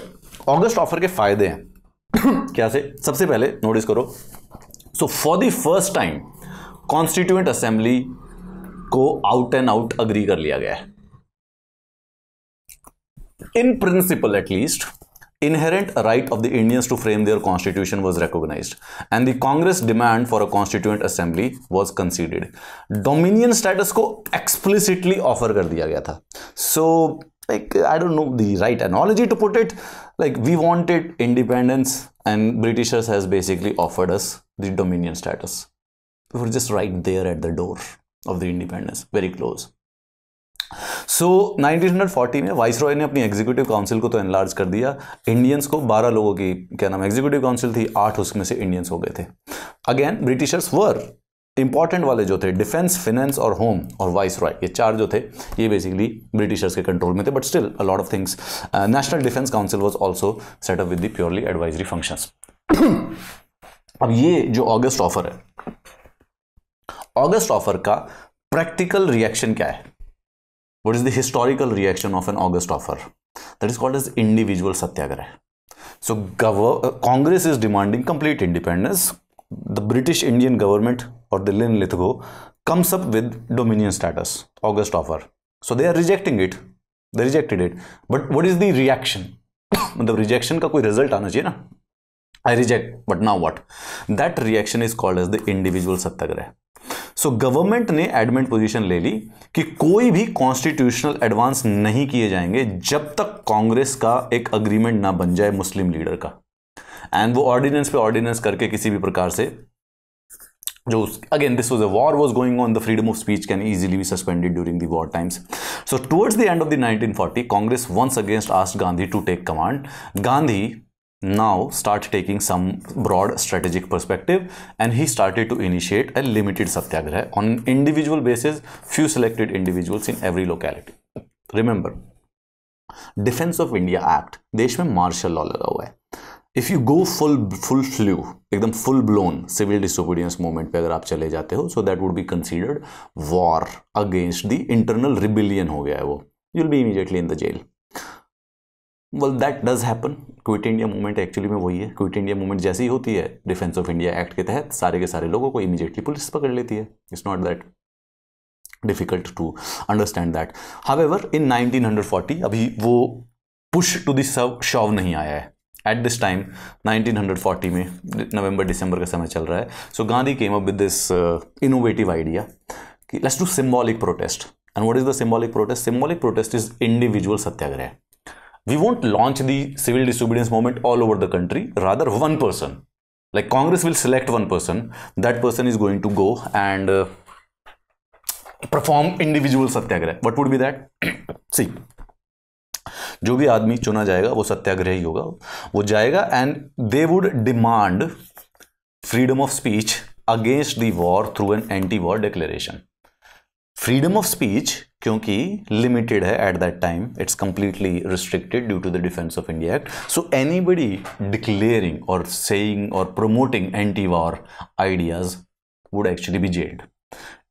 August offer के फायदे हैं क्या से सबसे पहले नोटिस करो so for the first time constituent assembly को आउट एंड आउट अग्री कर लिया गया है in principle at least inherent right of the Indians to frame their constitution was recognize and the Congress demand for a constituent assembly was considered dominion status को explicitly offer कर दिया गया था सो so, like i don't know the right analogy to put it like we wanted independence and britishers has basically offered us the dominion status we were just right there at the door of the independence very close so so, 1940 में viceroy ने अपनी executive council को तो enlarge कर दिया Indians को 12 लोगों की क्या नाम एग्जीक्यूटिव काउंसिल थी आठ उसमें से इंडियंस हो गए थे अगेन ब्रिटिशर्स वर इंपॉर्टेंट वाले जो थे डिफेंस फिनेंस और होम और वाइस रॉय ये चार जो थे ये बेसिकली ब्रिटिशर्स के कंट्रोल में थे but still a lot of things national defence council was also set up with the purely advisory functions अब ये जो ऑगस्ट ऑफर है ऑगस्ट ऑफर का प्रैक्टिकल रिएक्शन क्या है what is the historical reaction of an August offer that is called as individual satyagraha so Congress is demanding complete independence the British Indian government और Delhi Linlithgow comes up with dominion status August offer so they are rejecting it the rejected it but what is the reaction मतलब rejection का कोई result आना चाहिए ना I reject but now what that reaction is called as the individual satyagraha so government ने adamant position ले ली कि कोई भी कॉन्स्टिट्यूशनल एडवांस नहीं किए जाएंगे जब तक कांग्रेस का एक अग्रीमेंट ना बन जाए मुस्लिम लीडर का एंड वो ऑर्डिनेंस पे ऑर्डिनेंस करके किसी भी प्रकार से जो again this was a war was going on the freedom of speech can easily be suspended during the war times so towards the end of the 1940 Congress once against asked Gandhi to take command Gandhi now start taking some broad strategic perspective and he started to initiate a limited satyagraha on individual basis few selected individuals in every locality remember defence of India act देश में martial law लगा हुआ है if you go full full flu एकदम full blown civil disobedience movement पे अगर आप चले जाते हो so that would be considered war against the internal rebellion हो गया है वो you'll be immediately in the jail well that does happen Quit India movement actually में वही है क्विट इंडिया मूवमेंट जैसी ही होती है डिफेंस ऑफ इंडिया एक्ट के तहत सारे के सारे लोगों को इमीडिएटली पुलिस पकड़ लेती है it's not that difficult to understand that however in forty अभी वो पुश टू द शव नहीं आया है At this time, 1940 में नवंबर दिसंबर का समय चल रहा है so Gandhi came up with this innovative idea कि let's do symbolic protest and what is the symbolic protest symbolic protest is individual we won't launch the civil disobedience movement all over the country rather one person like congress will select one person that person is going to go and uh, perform individual satyagraha what would be that see जो भी आदमी चुना जाएगा वो सत्याग्रही होगा वो जाएगा and they would demand freedom of speech against the war through an anti war declaration freedom of speech क्योंकि लिमिटेड है at that time it's completely restricted due to the defence of India act so anybody declaring और saying और promoting anti war ideas would actually be jailed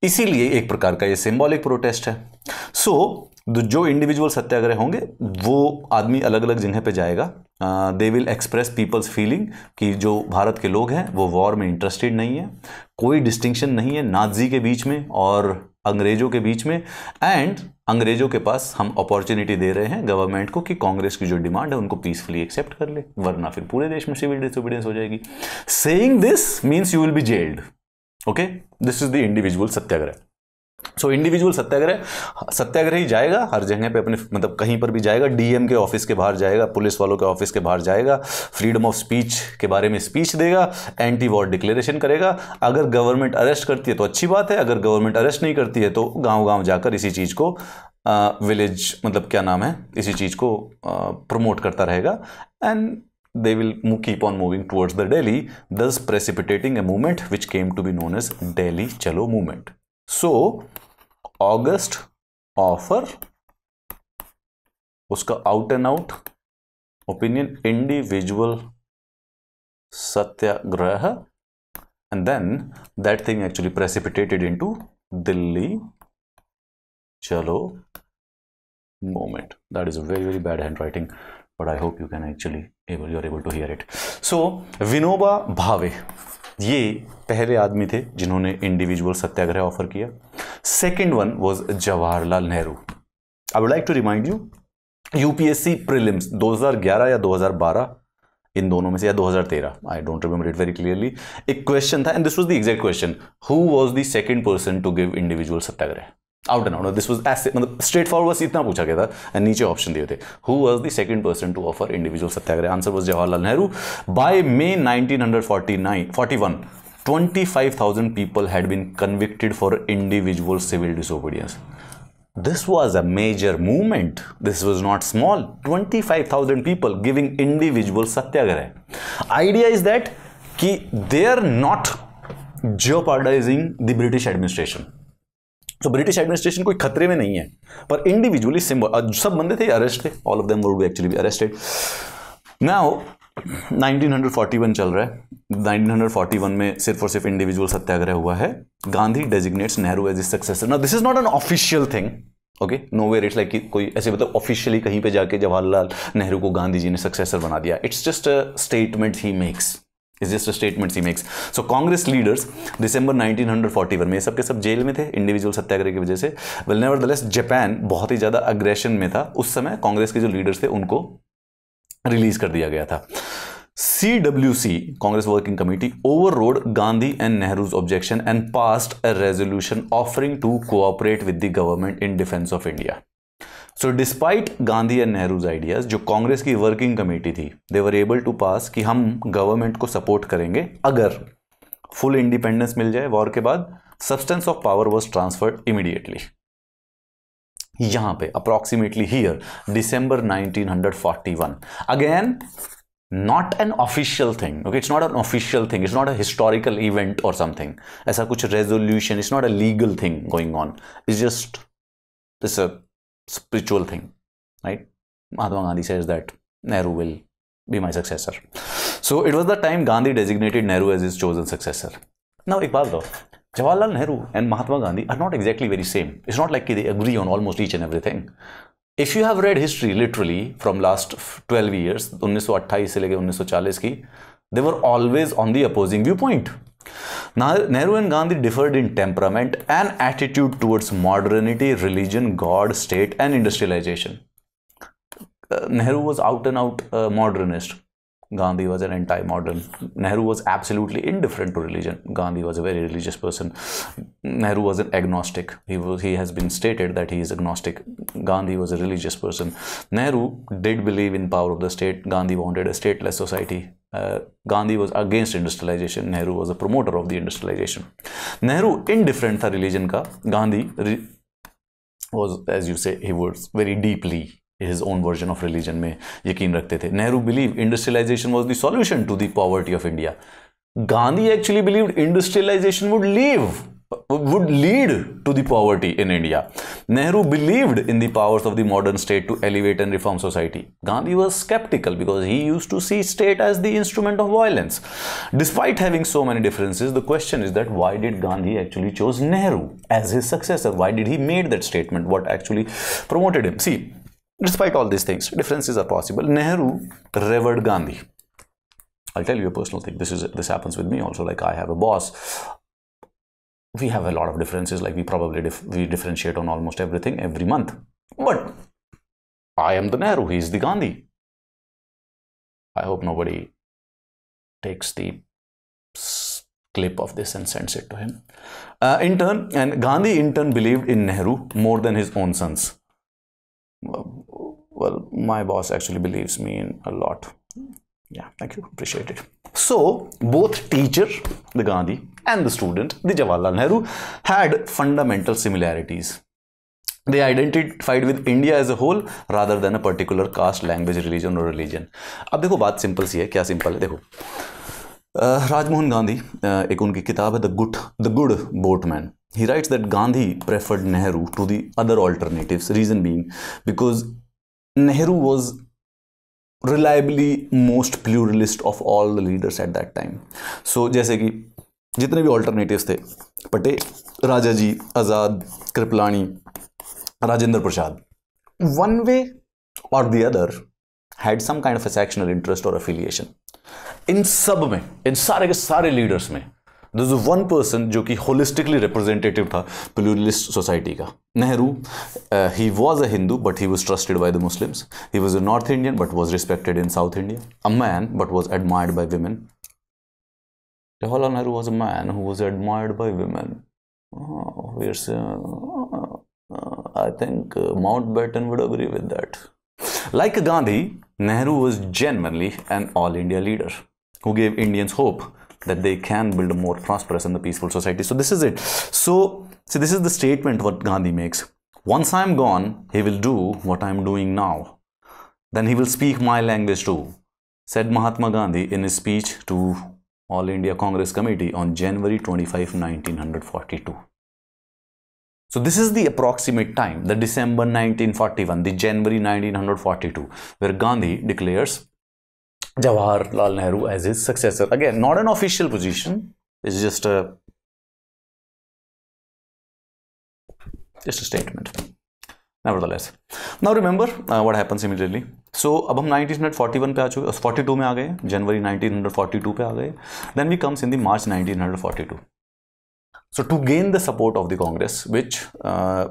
इसीलिए एक प्रकार का ये symbolic protest है सो so, जो इंडिविजुअल सत्याग्रह होंगे वो आदमी अलग अलग जगह पे जाएगा they will express people's feeling कि जो भारत के लोग हैं वो वॉर में इंटरेस्टेड नहीं है कोई डिस्टिंक्शन नहीं है नाजी के बीच में और अंग्रेजों के बीच में एंड अंग्रेजों के पास हम अपॉर्चुनिटी दे रहे हैं गवर्नमेंट को कि कांग्रेस की जो डिमांड है उनको पीसफुली एक्सेप्ट कर ले वरना फिर पूरे देश में सिविल डिसोबीडियंस हो जाएगी saying this means you will be jailed okay this is the individual satyagraha so so, individual satyagraha satyagraha ही जाएगा हर जगह पे अपने मतलब कहीं पर भी जाएगा डीएम के ऑफिस के बाहर जाएगा पुलिस वालों के ऑफिस के बाहर जाएगा फ्रीडम ऑफ स्पीच के बारे में स्पीच देगा एंटी वॉर डिक्लेरेशन करेगा अगर गवर्नमेंट अरेस्ट करती है तो अच्छी बात है अगर गवर्नमेंट अरेस्ट नहीं करती है तो गाँव गाँव जाकर इसी चीज़ को विलेज मतलब क्या नाम है इसी चीज़ को प्रमोट करता रहेगा and they will keep on moving towards the Delhi, thus precipitating a movement which came to be known as Delhi Chalo movement. So, August offer, uska out and out opinion, individual satyagraha, and then that thing actually precipitated into Delhi Chalo movement. That is a very, very bad handwriting. but I hope you can actually able you are able to hear it. So Vinoba Bhave ये पहले आदमी थे जिन्होंने individual satyagraha offer किया second one was Jawaharlal Nehru I would like to remind you UPSC prelims दो हजार ग्यारह या दो हजार बारह इन दोनों में से या दो हजार तेरह I don't remember it very clearly एक क्वेश्चन था and this was the exact question who was the second person to give individual satyagraha out and out this was as मतलब स्ट्रेट फॉरवर्ड बस इतना पूछा गया था एंड नीचे ऑप्शन दिए थे who was the second person to offer individual satyagraha answer was Jawaharlal Nehru by May nineteen hundred forty nine forty one twenty five thousand people had been convicted for individual civil disobedience this was a major movement this was not small twenty five thousand people giving individual satyagraha idea is that कि they are not jeopardising the British administration तो British administration कोई खतरे में नहीं है पर individually symbol सब बंदे थे अरेस्ट थे all of them would actually arrested ना हो 1941 चल रहा है 1941 में सिर्फ और सिर्फ इंडिविजुअल सत्याग्रह हुआ है Gandhi designates Nehru as his successor ना this is not an official thing okay nowhere it's like कोई ऐसे मतलब ऑफिशियली कहीं पे जाके जवाहरलाल नेहरू को गांधी जी ने सक्सेसर बना दिया it's just a statement he makes is just a statement she makes so Congress leaders December 1941 में ये सब के सब जेल में थे इंडिविजुअल सत्याग्रह की वजह से वेल नेवर लेस जापान बहुत ही ज़्यादा अग्रेशन में था उस समय कांग्रेस के जो लीडर्स थे उनको रिलीज कर दिया गया था C W C Congress working committee overrode Gandhi and Nehru's objection and passed a resolution offering to cooperate with the government in defence of India so despite Gandhi and Nehru's ideas जो कांग्रेस की वर्किंग कमेटी थी दे were able to पास कि हम government को support करेंगे अगर full independence मिल जाए war के बाद substance of power was transferred immediately यहां पे approximately here December 1941 again not an official thing okay it's not an official thing it's not a historical event और समथिंग ऐसा कुछ resolution it's not a legal thing going on it's just this spiritual thing, right? Mahatma Gandhi says that Nehru will be my successor. So it was the time Gandhi designated Nehru as his chosen successor. Now, Iqbal though, Jawaharlal Nehru and Mahatma Gandhi are not exactly very same. It's not like they agree on almost each and everything. If you have read history literally from last 12 years, 1928 से 1940 they were always on the opposing viewpoint. Nehru and Gandhi differed in temperament and attitude towards modernity, religion, God, state, and industrialization. Uh, Nehru was out and out uh, modernist. Gandhi was an anti modern. Nehru was absolutely indifferent to religion. Gandhi was a very religious person. Nehru was an agnostic. He, was, he has been stated that he is agnostic. Gandhi was a religious person. Nehru did believe in power of the state. Gandhi wanted a stateless society. Uh, Gandhi was against industrialization. Nehru was a promoter of the industrialization. Nehru indifferent tha religion ka. Gandhi re was, as you say, he was very deeply his own version of religion में यकीन रखते थे. Nehru believed industrialization was the solution to the poverty of India. Gandhi actually believed industrialization would leave would lead to the poverty in India. Nehru believed in the powers of the modern state to elevate and reform society. Gandhi was skeptical because he used to see state as the instrument of violence. Despite having so many differences, the question is that why did Gandhi actually chose Nehru as his successor? Why did he made that statement? What actually promoted him? See, despite all these things, differences are possible. Nehru revered Gandhi. I'll tell you a personal thing. This is this happens with me also. Like I have a boss we have a lot of differences like we probably dif we differentiate on almost everything every month but i am the nehru he's the gandhi i hope nobody takes the clip of this and sends it to him uh, in turn and gandhi in turn believed in nehru more than his own sons well my boss actually believes me in a lot yeah thank you appreciate it So both teacher, the Gandhi, and the student, the Jawaharlal Nehru, had fundamental similarities. They identified with India as a whole rather than a particular caste, language, religion or religion. अब देखो बात simple सी है क्या simple है देखो राजमोहन गांधी एक उनकी किताब है the good the good boatman he writes that Gandhi preferred Nehru to the other alternatives, reason being because Nehru was reliably most pluralist of all the leaders at that time so जैसे कि जितने भी alternative थे Patel Rajaji Azad Kripalani Rajendra Prasad one way और the other had some kind of a sectional interest or इन सब में इन सारे के सारे लीडर्स में दिस वन पर्सन जो कि होलिस्टिकली रिप्रेजेंटेटिव था प्लूरलिस्ट सोसाइटी का Nehru he was a Hindu but he was trusted by the Muslims he was a North Indian but was respected in South India a man but was admired by women Jawaharlal Nehru was a man who was admired by women. Oh, uh, uh, I think uh, Mountbatten would agree with that. Like Gandhi, Nehru was genuinely an all India leader who gave Indians hope that they can build a more prosperous and a peaceful society. So this is it. So, see, this is the statement what Gandhi makes. Once I am gone, he will do what I am doing now. Then he will speak my language too, said Mahatma Gandhi in his speech to All India Congress Committee on January 25, 1942. So this is the approximate time, the December 1941, the January 1942, where Gandhi declares Jawaharlal Nehru as his successor. Again, not an official position. It's just a just a statement. Nevertheless, now remember uh, what happens immediately. So अब 1941 pe 42 में आ गए 1942 pe गए then we comes in the March 1942. So to gain the support of the Congress, which uh,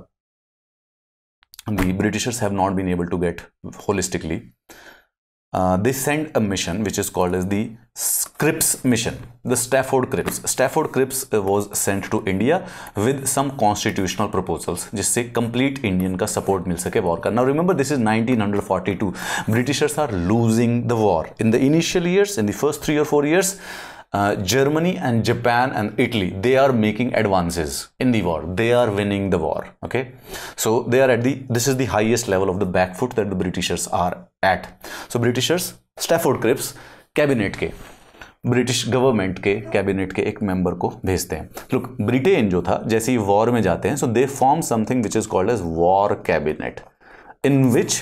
the Britishers have not been able to get holistically, uh, they sent a mission which is called as the Scripps mission, the Stafford Cripps. Stafford Cripps uh, was sent to India with some constitutional proposals जिससे complete Indian support मिल sake war Now remember this is 1942. Britishers are losing the war. In the initial years, in the first three or four years, uh, Germany and Japan and Italy, they are making advances in the war. They are winning the war. Okay. So they are at the, this is the highest level of the back foot that the Britishers are at so Britishers Stafford Cripps cabinet के British government के cabinet के एक member को भेजते हैं look Britain जो था जैसे ही वॉर में जाते हैं so they form something which is called as war cabinet in which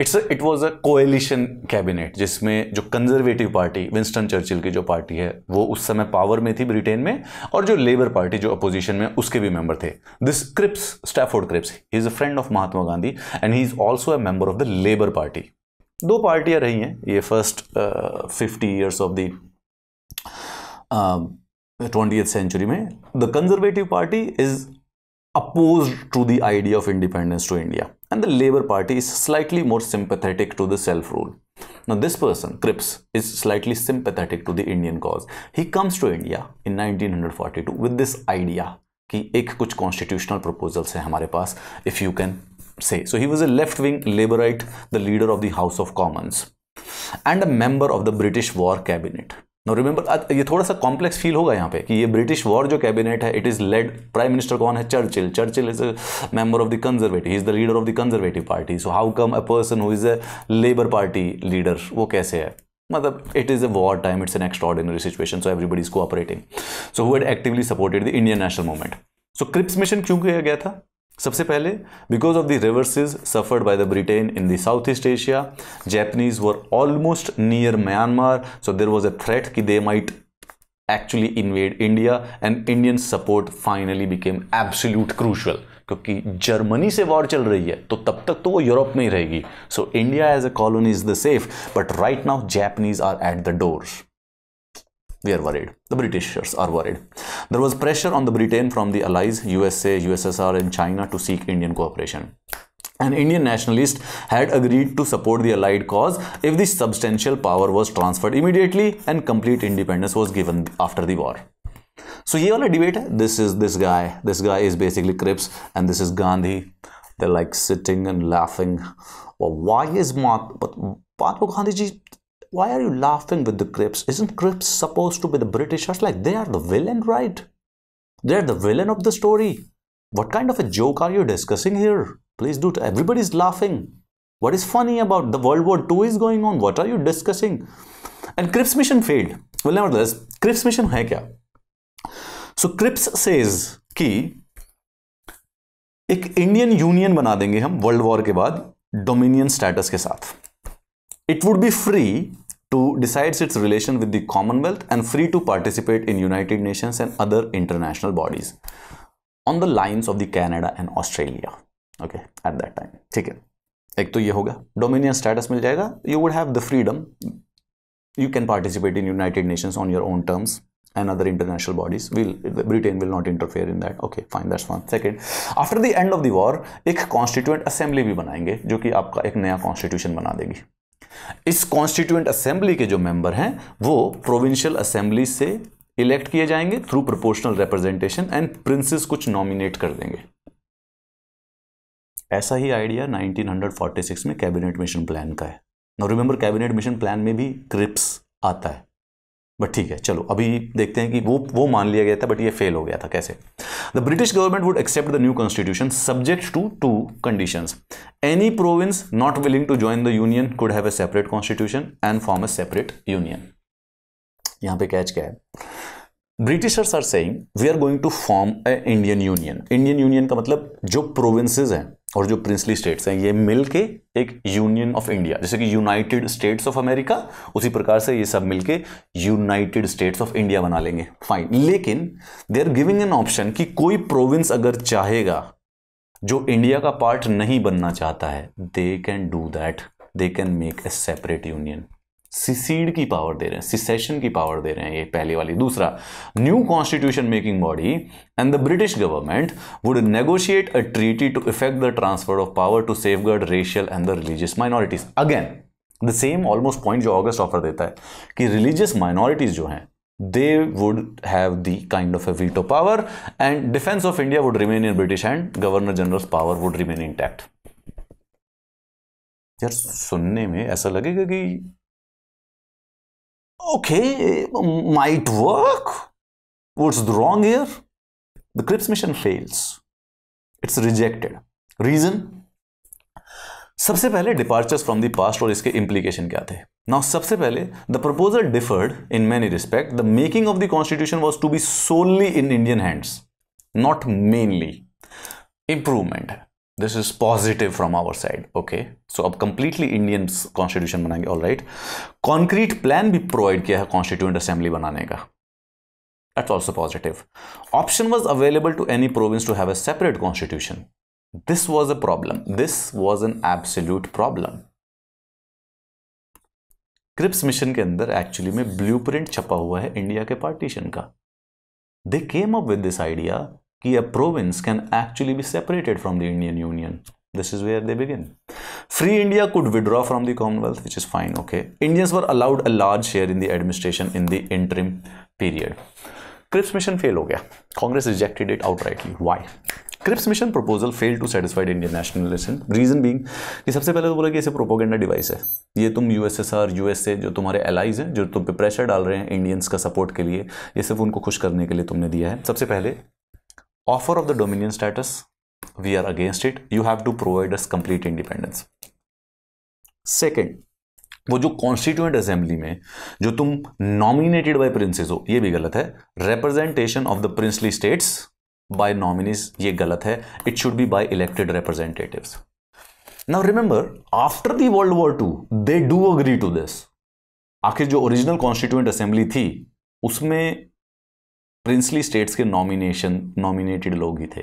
it's it was a coalition cabinet जिसमें जो कंजर्वेटिव पार्टी विंस्टन चर्चिल की जो पार्टी है वो उस समय पावर में थी ब्रिटेन में और जो लेबर पार्टी जो अपोजिशन में उसके भी मेंबर थे this Cripps Stafford Cripps he is a friend of Mahatma Gandhi and he is also a member of the Labour Party दो पार्टियां रही हैं ये first fifty years of the twenty century में the Conservative Party is opposed to the idea of independence to India. And the Labour Party is slightly more sympathetic to the self-rule. Now this person, Cripps, is slightly sympathetic to the Indian cause. He comes to India in 1942 with this idea कि एक constitutional constitutional proposals if you can say. So he was a left-wing Labourite, the leader of the House of Commons and a member of the British War Cabinet. No remember ये थोड़ा सा complex feel होगा यहाँ पे कि ये British war जो cabinet है it is led prime minister कौन है Churchill Churchill is a member of the Conservative is the leader of the Conservative Party so how come a person who is a Labour Party leader वो कैसे है मतलब it is a war time it's an extraordinary situation so everybody is cooperating so who actively supported the Indian national movement so Cripps mission क्यों किया गया था सबसे पहले because of the reverses suffered by the Britain in the south east Asia Japanese were almost near Myanmar so there was a threat कि they might actually invade India and Indian support finally became absolute crucial क्योंकि Germany से war चल रही है तो तब तक तो वो यूरोप में ही रहेगी so India as a colony is the safe but right now Japanese are at the doors We are worried. The Britishers are worried. There was pressure on the Britain from the allies USA, USSR and China to seek Indian cooperation. An Indian nationalist had agreed to support the Allied cause if the substantial power was transferred immediately and complete independence was given after the war. So here ये वाला debate this is this guy this guy is basically crips, and this is Gandhi they're like sitting and laughing well, why is Mahatma but Mahatma Gandhi ji why are you laughing with the Crips? Isn't Crips supposed to be the Britishers? Like they are the villain, right? They're the villain of the story. What kind of a joke are you discussing here? Please do. Everybody's laughing. What is funny about the World War II is going on? What are you discussing? And Crips mission failed. Well, nevertheless, Crips mission hai kya? So Crips says कि एक Indian union बना देंगे हम world war के बाद dominion status के साथ to decides its relation with the Commonwealth and free to participate in United Nations and other international bodies on the lines of the Canada and Australia. Okay, at that time. okay. है एक तो ये status dominion status मिल You you have the freedom. You can participate in United Nations on your own terms and other international bodies will britain will not interfere in that okay fine that's one second after the end of the war एक constituent assembly भी बनाएंगे जो कि आपका एक नया constitution बना इस कॉन्स्टिट्यूंट असेंबली के जो मेंबर हैं वो प्रोविंशियल असेंबली से इलेक्ट किए जाएंगे through proportional representation and princes कुछ नॉमिनेट कर देंगे ऐसा ही आइडिया 1946 में कैबिनेट मिशन प्लान का है और रिमेंबर कैबिनेट मिशन प्लान में भी क्रिप्स आता है बट ठीक है चलो अभी देखते हैं कि वो वो मान लिया गया था बट ये फेल हो गया था कैसे the British government would accept the new constitution subject to two condition any province not willing to join the union could have a separate constitution and form a separate union यहां पे catch क्या है Britishers are saying we are going to form a Indian union Indian union का मतलब जो provinces हैं और जो प्रिंसली स्टेट्स हैं ये मिलके एक यूनियन ऑफ इंडिया जैसे कि यूनाइटेड स्टेट्स ऑफ अमेरिका उसी प्रकार से ये सब मिलके यूनाइटेड स्टेट्स ऑफ इंडिया बना लेंगे फाइन लेकिन they are giving an option कि कोई प्रोविंस अगर चाहेगा जो इंडिया का पार्ट नहीं बनना चाहता है they can do that they can make a separate union secede की पावर दे रहे हैं सिसेशन की पावर दे रहे हैं ये पहली वाली दूसरा new constitution making body and the British government would negotiate a treaty to effect the transfer of power to safeguard racial and the religious minorities again the same almost point जो August offer देता है कि religious minorities जो हैं they would have the kind of a veto power and defence of India would remain in British and governor general power would remain intact यार सुनने में ऐसा लगेगा कि okay, might work. What's wrong here? The CRIPS mission fails. It's rejected. Reason? सबसे पहले departures from the past और इसके implication क्या थे? Now, सबसे पहले, the proposal differed in many respect. The making of the constitution was to be solely in Indian hands, not mainly. Improvement this is positive from our side okay so अब completely Indian constitution बनाएंगे all right concrete plan भी provide किया है constituent assembly बनाने का that's also positive option was available to any province to have a separate constitution this was a problem this was an absolute problem Cripps mission के अंदर actually में blueprint छपा हुआ है इंडिया के पार्टीशन का they came up with this idea कि a province can actually be separated from the Indian union this is where they begin free India could withdraw from the Commonwealth which is fine okay Indians were allowed a large share in the administration in the interim period Cripps mission fail हो गया Congress rejected it outrightly why Cripps mission proposal fail to satisfied Indian nationalism reason being सबसे पहले तो बोला कि ऐसे propaganda device है ये तुम यूएसएसआर यूएसए जो तुम्हारे एलाइज हैं जो तुम पे प्रेशर डाल रहे हैं इंडियंस का सपोर्ट के लिए ये सिर्फ उनको खुश करने के लिए तुमने दिया है सबसे पहले offer of the dominion status we are against it you have to provide us complete independence second वो जो कॉन्स्टिट्यूएंट असेंबली में जो तुम नॉमिनेटेड बाय प्रिंसेस हो ये भी गलत है representation of the princely states by nominees ये गलत है it should be by elected representatives now remember after the world war two they do agree to this आखिर जो ओरिजिनल कॉन्स्टिट्यूएंट असेंबली थी उसमें प्रिंसली स्टेट्स के नॉमिनेशन नॉमिनेटेड लोग ही थे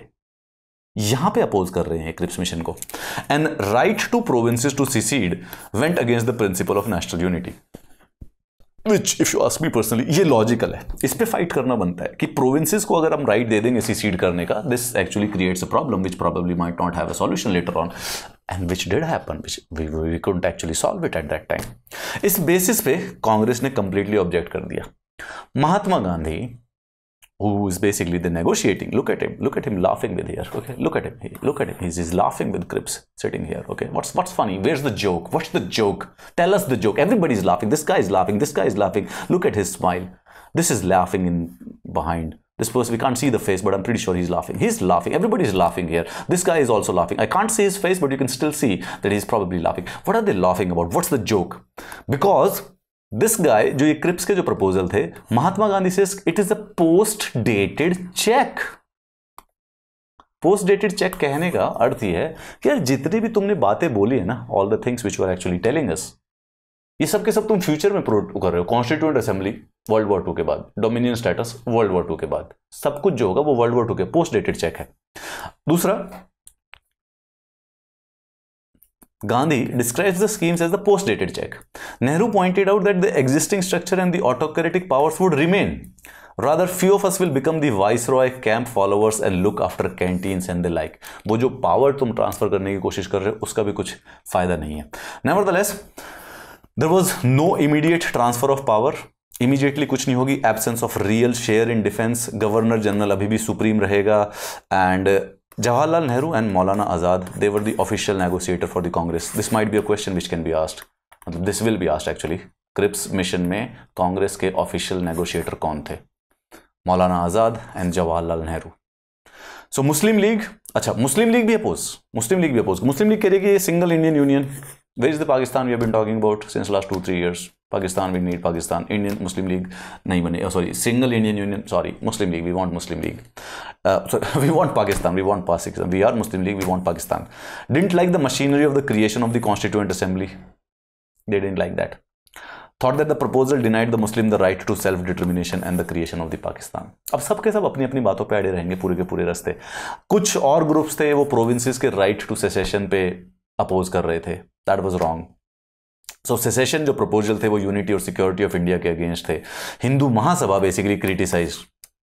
यहां पे अपोज कर रहे हैं क्रिप्स मिशन को and right to provinces to secede went against the principle of national unity which if you ask me personally ये लॉजिकल है इस पर फाइट करना बनता है कि प्रोविंसेस को अगर हम राइट दे देंगे सीसीड करने का this actually creates a problem which probably might not have a solution later on and which did happen which we could actually solve it at that time इस basis पे कांग्रेस ने completely object कर दिया Mahatma Gandhi who's basically the negotiating. Look at him. Look at him laughing with here. Okay. Look at him. look at him. He's, he's laughing with crips sitting here. Okay. What's what's funny? Where's the joke? What's the joke? Tell us the joke. Everybody's laughing. This guy is laughing. This guy is laughing. Look at his smile. This is laughing in behind. This person, we can't see the face, but I'm pretty sure he's laughing. He's laughing. Everybody's laughing here. This guy is also laughing. I can't see his face, but you can still see that he's probably laughing. What are they laughing about? What's the joke? Because this guy जो ये Cripps के जो proposal थे महात्मा गांधी से it is a post dated cheque post dated cheque कहने का अर्थ यह है कि यार जितनी भी तुमने बातें बोली है ना all the things which are actually telling us ये सब के सब तुम फ्यूचर में प्रोट कर रहे हो constituent assembly World war two के बाद dominion status World war two के बाद सब कुछ जो होगा वो वर्ल्ड वॉर टू के पोस्ट डेटेड चेक है दूसरा Gandhi describes the schemes as the post-dated check. Nehru pointed out that the existing structure and the autocratic powers would remain. Rather, few of us will become the viceroy, camp followers and look after canteens and the like. वो जो power तुम transfer करने की कोशिश कर रहे हो उसका भी कुछ फायदा नहीं है nevertheless there was no immediate transfer of power immediately कुछ नहीं होगी absence of real share in defence governor general अभी भी सुप्रीम रहेगा एंड Jawaharlal Nehru and Maulana Azad, they were the official negotiator for the Congress. This might be a question which can be asked. This will be asked actually. Crips mission में Congress के official negotiator कौन थे Maulana Azad and Jawaharlal Nehru. So Muslim League, अच्छा Muslim League भी oppose. Muslim League भी oppose. Muslim League कह रही है कि ये single Indian union where is the Pakistan we have been talking about since last two three years? Pakistan, we need Pakistan. Indian Muslim League, nahi bane, oh, sorry, single Indian Union, sorry, Muslim League, we want Muslim League. Uh, so we want Pakistan, we want Pakistan, we are Muslim League, we want Pakistan. Didn't like the machinery of the creation of the Constituent Assembly. They didn't like that. Thought that the proposal denied the Muslim the right to self determination and the creation of the Pakistan. अब सब के सब अपनी अपनी बातों पे अड़े रहेंगे पूरे के पूरे रास्ते कुछ और ग्रुप्स थे वो प्रोविंसेस के राइट टू सेसेशन पे अपोज कर रहे थे that was wrong so secession जो प्रपोजल थे वो यूनिटी और सिक्योरिटी ऑफ इंडिया के अगेंस्ट थे Hindu Mahasabha basically criticise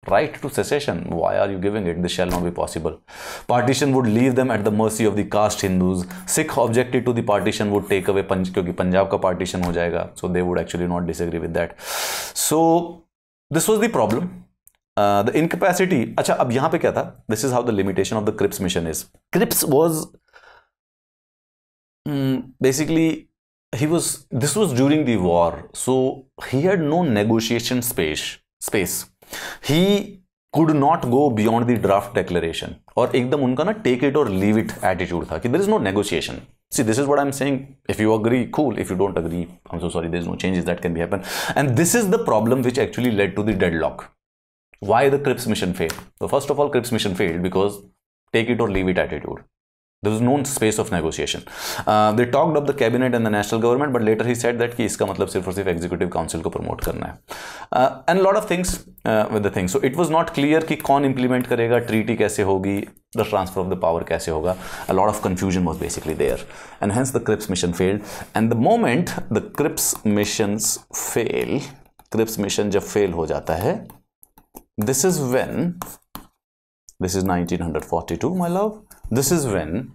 right to secession why are you giving it this shall not be possible partition would leave them at the mercy of the caste Hindus Sikh objective to the partition would take away पंज क्योंकि पंजाब का partition हो जाएगा so they would actually not disagree with that so this was the problem the incapacity अच्छा अब यहां पर क्या था this is how the limitation of the Cripps mission is Cripps was Mm, basically he was this was during the war so he had no negotiation space space he could not go beyond the draft declaration or ekdam unka na take it or leave it attitude tha ki there is no negotiation see this is what i'm saying if you agree cool if you don't agree i'm so sorry there's no changes that can be happen and this is the problem which actually led to the deadlock why the Crips mission failed so first of all Crips mission failed because take it or leave it attitude there was no space of negotiation. Uh, they talked up the cabinet and the national government, but later he said that कि इसका मतलब सिर्फ और सिर्फ executive council को promote करना है and lot of things with the things so it was not clear कि कौन इंप्लीमेंट करेगा ट्रीटी कैसे होगी the transfer of the power कैसे होगा a lot of confusion was basically there and hence the Cripps mission failed and the moment the Cripps mission fail Cripps mission जब fail हो जाता है this is when this is 1942 my love This is when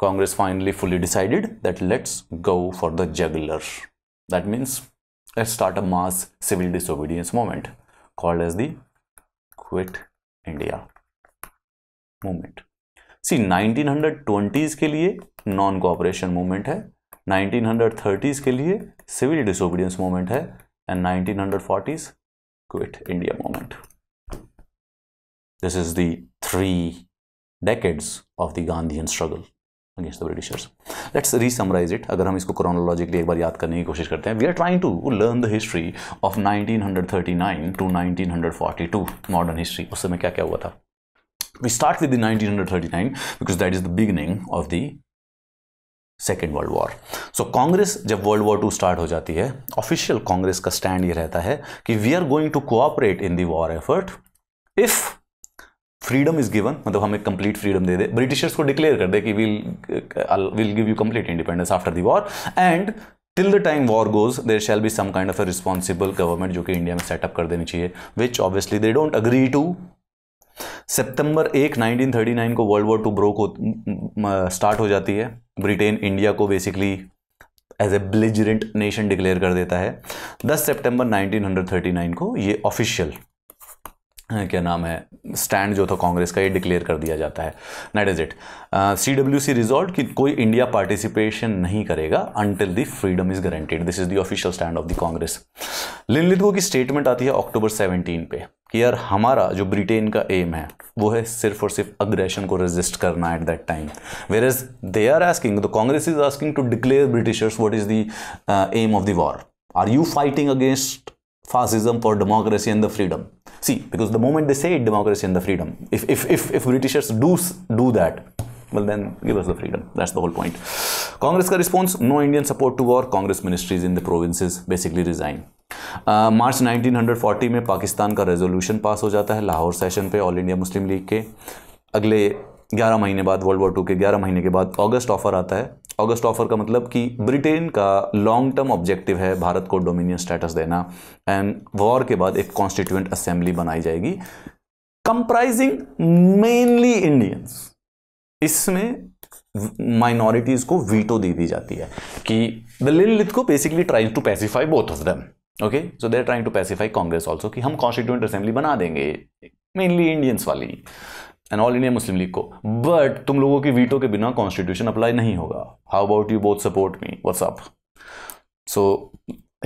Congress finally fully decided that let's go for the juggler. That means let's start a mass civil disobedience movement called as the Quit India movement. See, 1920s के लिए non-cooperation movement है 1930s के लिए civil disobedience movement है and 1940s Quit India movement. This is the three. decades of the Gandhian struggle against the Britishers let's re summarize it अगर हम इसको chronologically एक बार याद करने की कोशिश करते हैं we are trying to learn the history of 1939 to 1942 modern history उस समय क्या क्या हुआ था we start with 1939 because that is the beginning of the second world war so Congress जब वर्ल्ड वॉर टू स्टार्ट हो जाती है ऑफिशियल कांग्रेस का स्टैंड ये रहता है कि we are going to cooperate in the war effort if freedom is given मतलब हमें कंप्लीट फ्रीडम दे दे ब्रिटिशर्स को डिक्लेयर कर दे कि will will give you complete independence after the war and till the time war goes there shall be some kind of a responsible government जो कि इंडिया में सेटअप कर देनी चाहिए which obviously they don't agree to सितंबर एक 1939 को world war two broke start हो जाती है ब्रिटेन इंडिया को basically as a belligerent nation declare कर देता है 10 सितंबर 1939 को ये ऑफिशियल क्या नाम है स्टैंड जो था कांग्रेस का ये डिक्लेयर कर दिया जाता है that is it C W C resort कि कोई इंडिया पार्टिसिपेशन नहीं करेगा until the freedom is guaranteed this is the official stand of the Congress Linlithgow की स्टेटमेंट आती है अक्टूबर 17 पे कि यार हमारा जो ब्रिटेन का एम है वो है सिर्फ और सिर्फ अग्रेशन को रेजिस्ट करना at that time where is they are asking the Congress is asking to declare Britishers what is the aim of the war are you fighting against fascism for democracy and the freedom See, because the moment they say democracy and the freedom, if, if, if, if Britishers do, do that, well then give us the freedom. That's the whole point. Congress ka response, no Indian support to war, Congress ministries in the provinces basically resign. March uh, 1940 में पाकिस्तान का resolution pass हो जाता है Lahore session पे All India Muslim League के अगले 11 महीने बाद वर्ल्ड वॉर टू के 11 महीने के बाद अगस्त ऑफर आता है ऑगस्ट ऑफर का मतलब कि ब्रिटेन का लॉन्ग टर्म ऑब्जेक्टिव है भारत को डोमिनियन स्टेटस देना एंड वॉर के बाद एक कॉन्स्टिट्यूंट असेंबली बनाई जाएगी कंप्राइजिंग मेनली इंडियंस इसमें माइनॉरिटीज़ को वीटो दे दी जाती है कि द लिन को basically tries to pacify both of them okay so there trying to pacify Congress also कि हम कॉन्स्टिट्यूंट असेंबली बना देंगे मेनली इंडियंस वाली and All India Muslim league को बट तुम लोगों की वीटो के बिना कॉन्स्टिट्यूशन अप्लाई नहीं होगा how about you both support me what's up so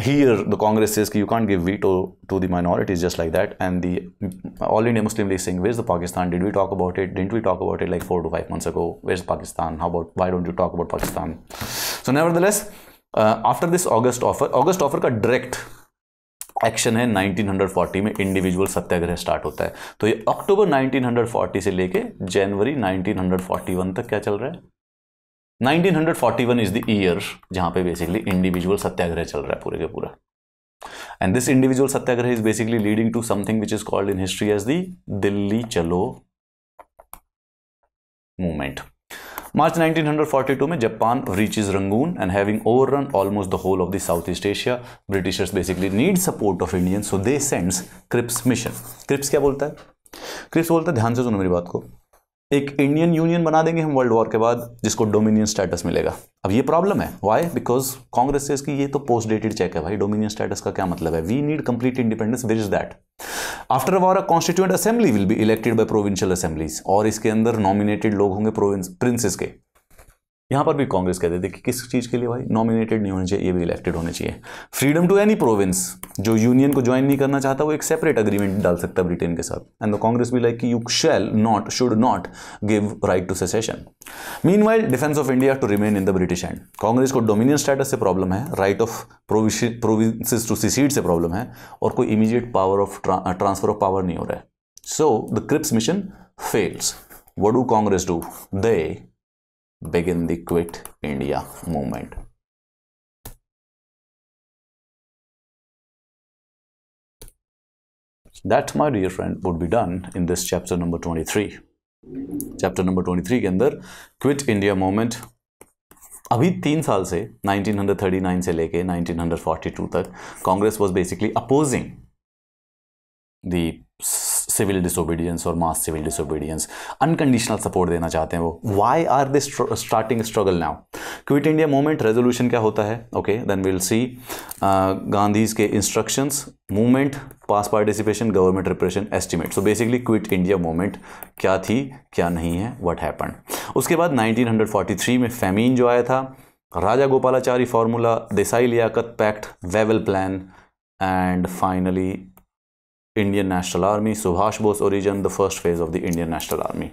here the Congress is you can't give veto to the minorities just like that and the all India Muslim League sing wage the Pakistan did we talk about it did we talk about it like four to five months ago wage Pakistan how about why don't you talk about Pakistan so nevertheless after this August offer August offer का direct action है 1940 में individual सत्याग्रह start होता है तो ये अक्टूबर 1940 से लेके जनवरी 1941 तक क्या चल रहा है 1941 इज द ईयर जहां पे बेसिकली इंडिविजुअल सत्याग्रह चल रहा है पूरे के पूरा and this individual satyagraha is basically leading to something which is called in history as Delhi Chalo movement March 1942 में Japan reaches Rangoon and having run almost the whole of the south east Asia Britishers basically need support of Indian so they sends Cripps mission Cripps क्या बोलता है Cripps बोलता है ध्यान से सुनो मेरी बात को एक इंडियन यूनियन बना देंगे हम वर्ल्ड वॉर के बाद जिसको डोमिनियन स्टेटस मिलेगा अब ये प्रॉब्लम है वाई बिकॉज कांग्रेस से इसकी ये तो पोस्ट डेटेड चेक है भाई डोमिनियन स्टेटस का क्या मतलब है we need complete independence which is that after war a constituent assembly will be elected by provincial assemblies और इसके अंदर नॉमिनेटेड लोग होंगे प्रिंसेस के यहाँ पर भी कांग्रेस कहते थे कि किस चीज़ के लिए भाई नॉमिनेटेड नहीं होने चाहिए ये भी इलेक्टेड होने चाहिए फ्रीडम टू एनी प्रोविंस जो यूनियन को ज्वाइन नहीं करना चाहता वो एक सेपरेट अग्रीमेंट डाल सकता है ब्रिटेन के साथ एंड द कांग्रेस भी लाइक कि you shall not should not give right to secession mean defence of India to remain in the British and Congress को डोमिनियन स्टेटस से प्रॉब्लम है right of province to secede से problem है और कोई immediate power of transfer of power नहीं हो रहा है so the Cripps mission fails what do Congress do they begin the Quit India movement. That, my dear friend, would be done in this chapter number 23. Chapter number 23 के अंदर India movement. Moment अभी तीन साल से 1939 से लेके 1942 तक Congress was basically opposing the civil disobedience और mass civil disobedience unconditional support देना चाहते हैं वो why are this starting struggle now Quit India movement resolution क्या होता है okay then will see Gandhi's के instructions movement pass participation government repression estimate so basically Quit India movement क्या थी क्या नहीं है व्हाट हैपन उसके बाद 1943 में फेमीन जो आया था Raja Gopalachari formula Desai Liaquat pact Wavell plan and finally Indian National Army, Subhash Bose origin, the first phase of the Indian National Army.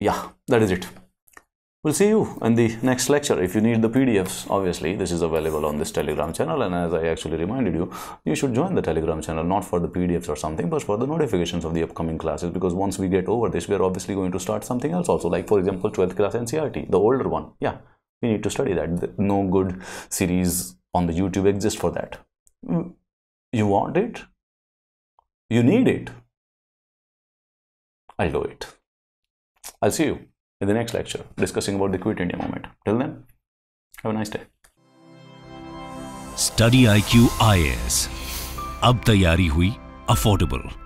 Yeah, that is it. We'll see you in the next lecture. If you need the PDFs, obviously, this is available on this Telegram channel. And as I actually reminded you, you should join the Telegram channel, not for the PDFs or something, but for the notifications of the upcoming classes. Because once we get over this, we are obviously going to start something else also. Like, for example, 12th class NCRT, the older one. Yeah, we need to study that. No good series on the YouTube exist for that. You want it? You need it? I'll do it. I'll see you in the next lecture discussing about the Quit India movement. Till then, have a nice day. Study IQ Q I S अब तैयारी हुई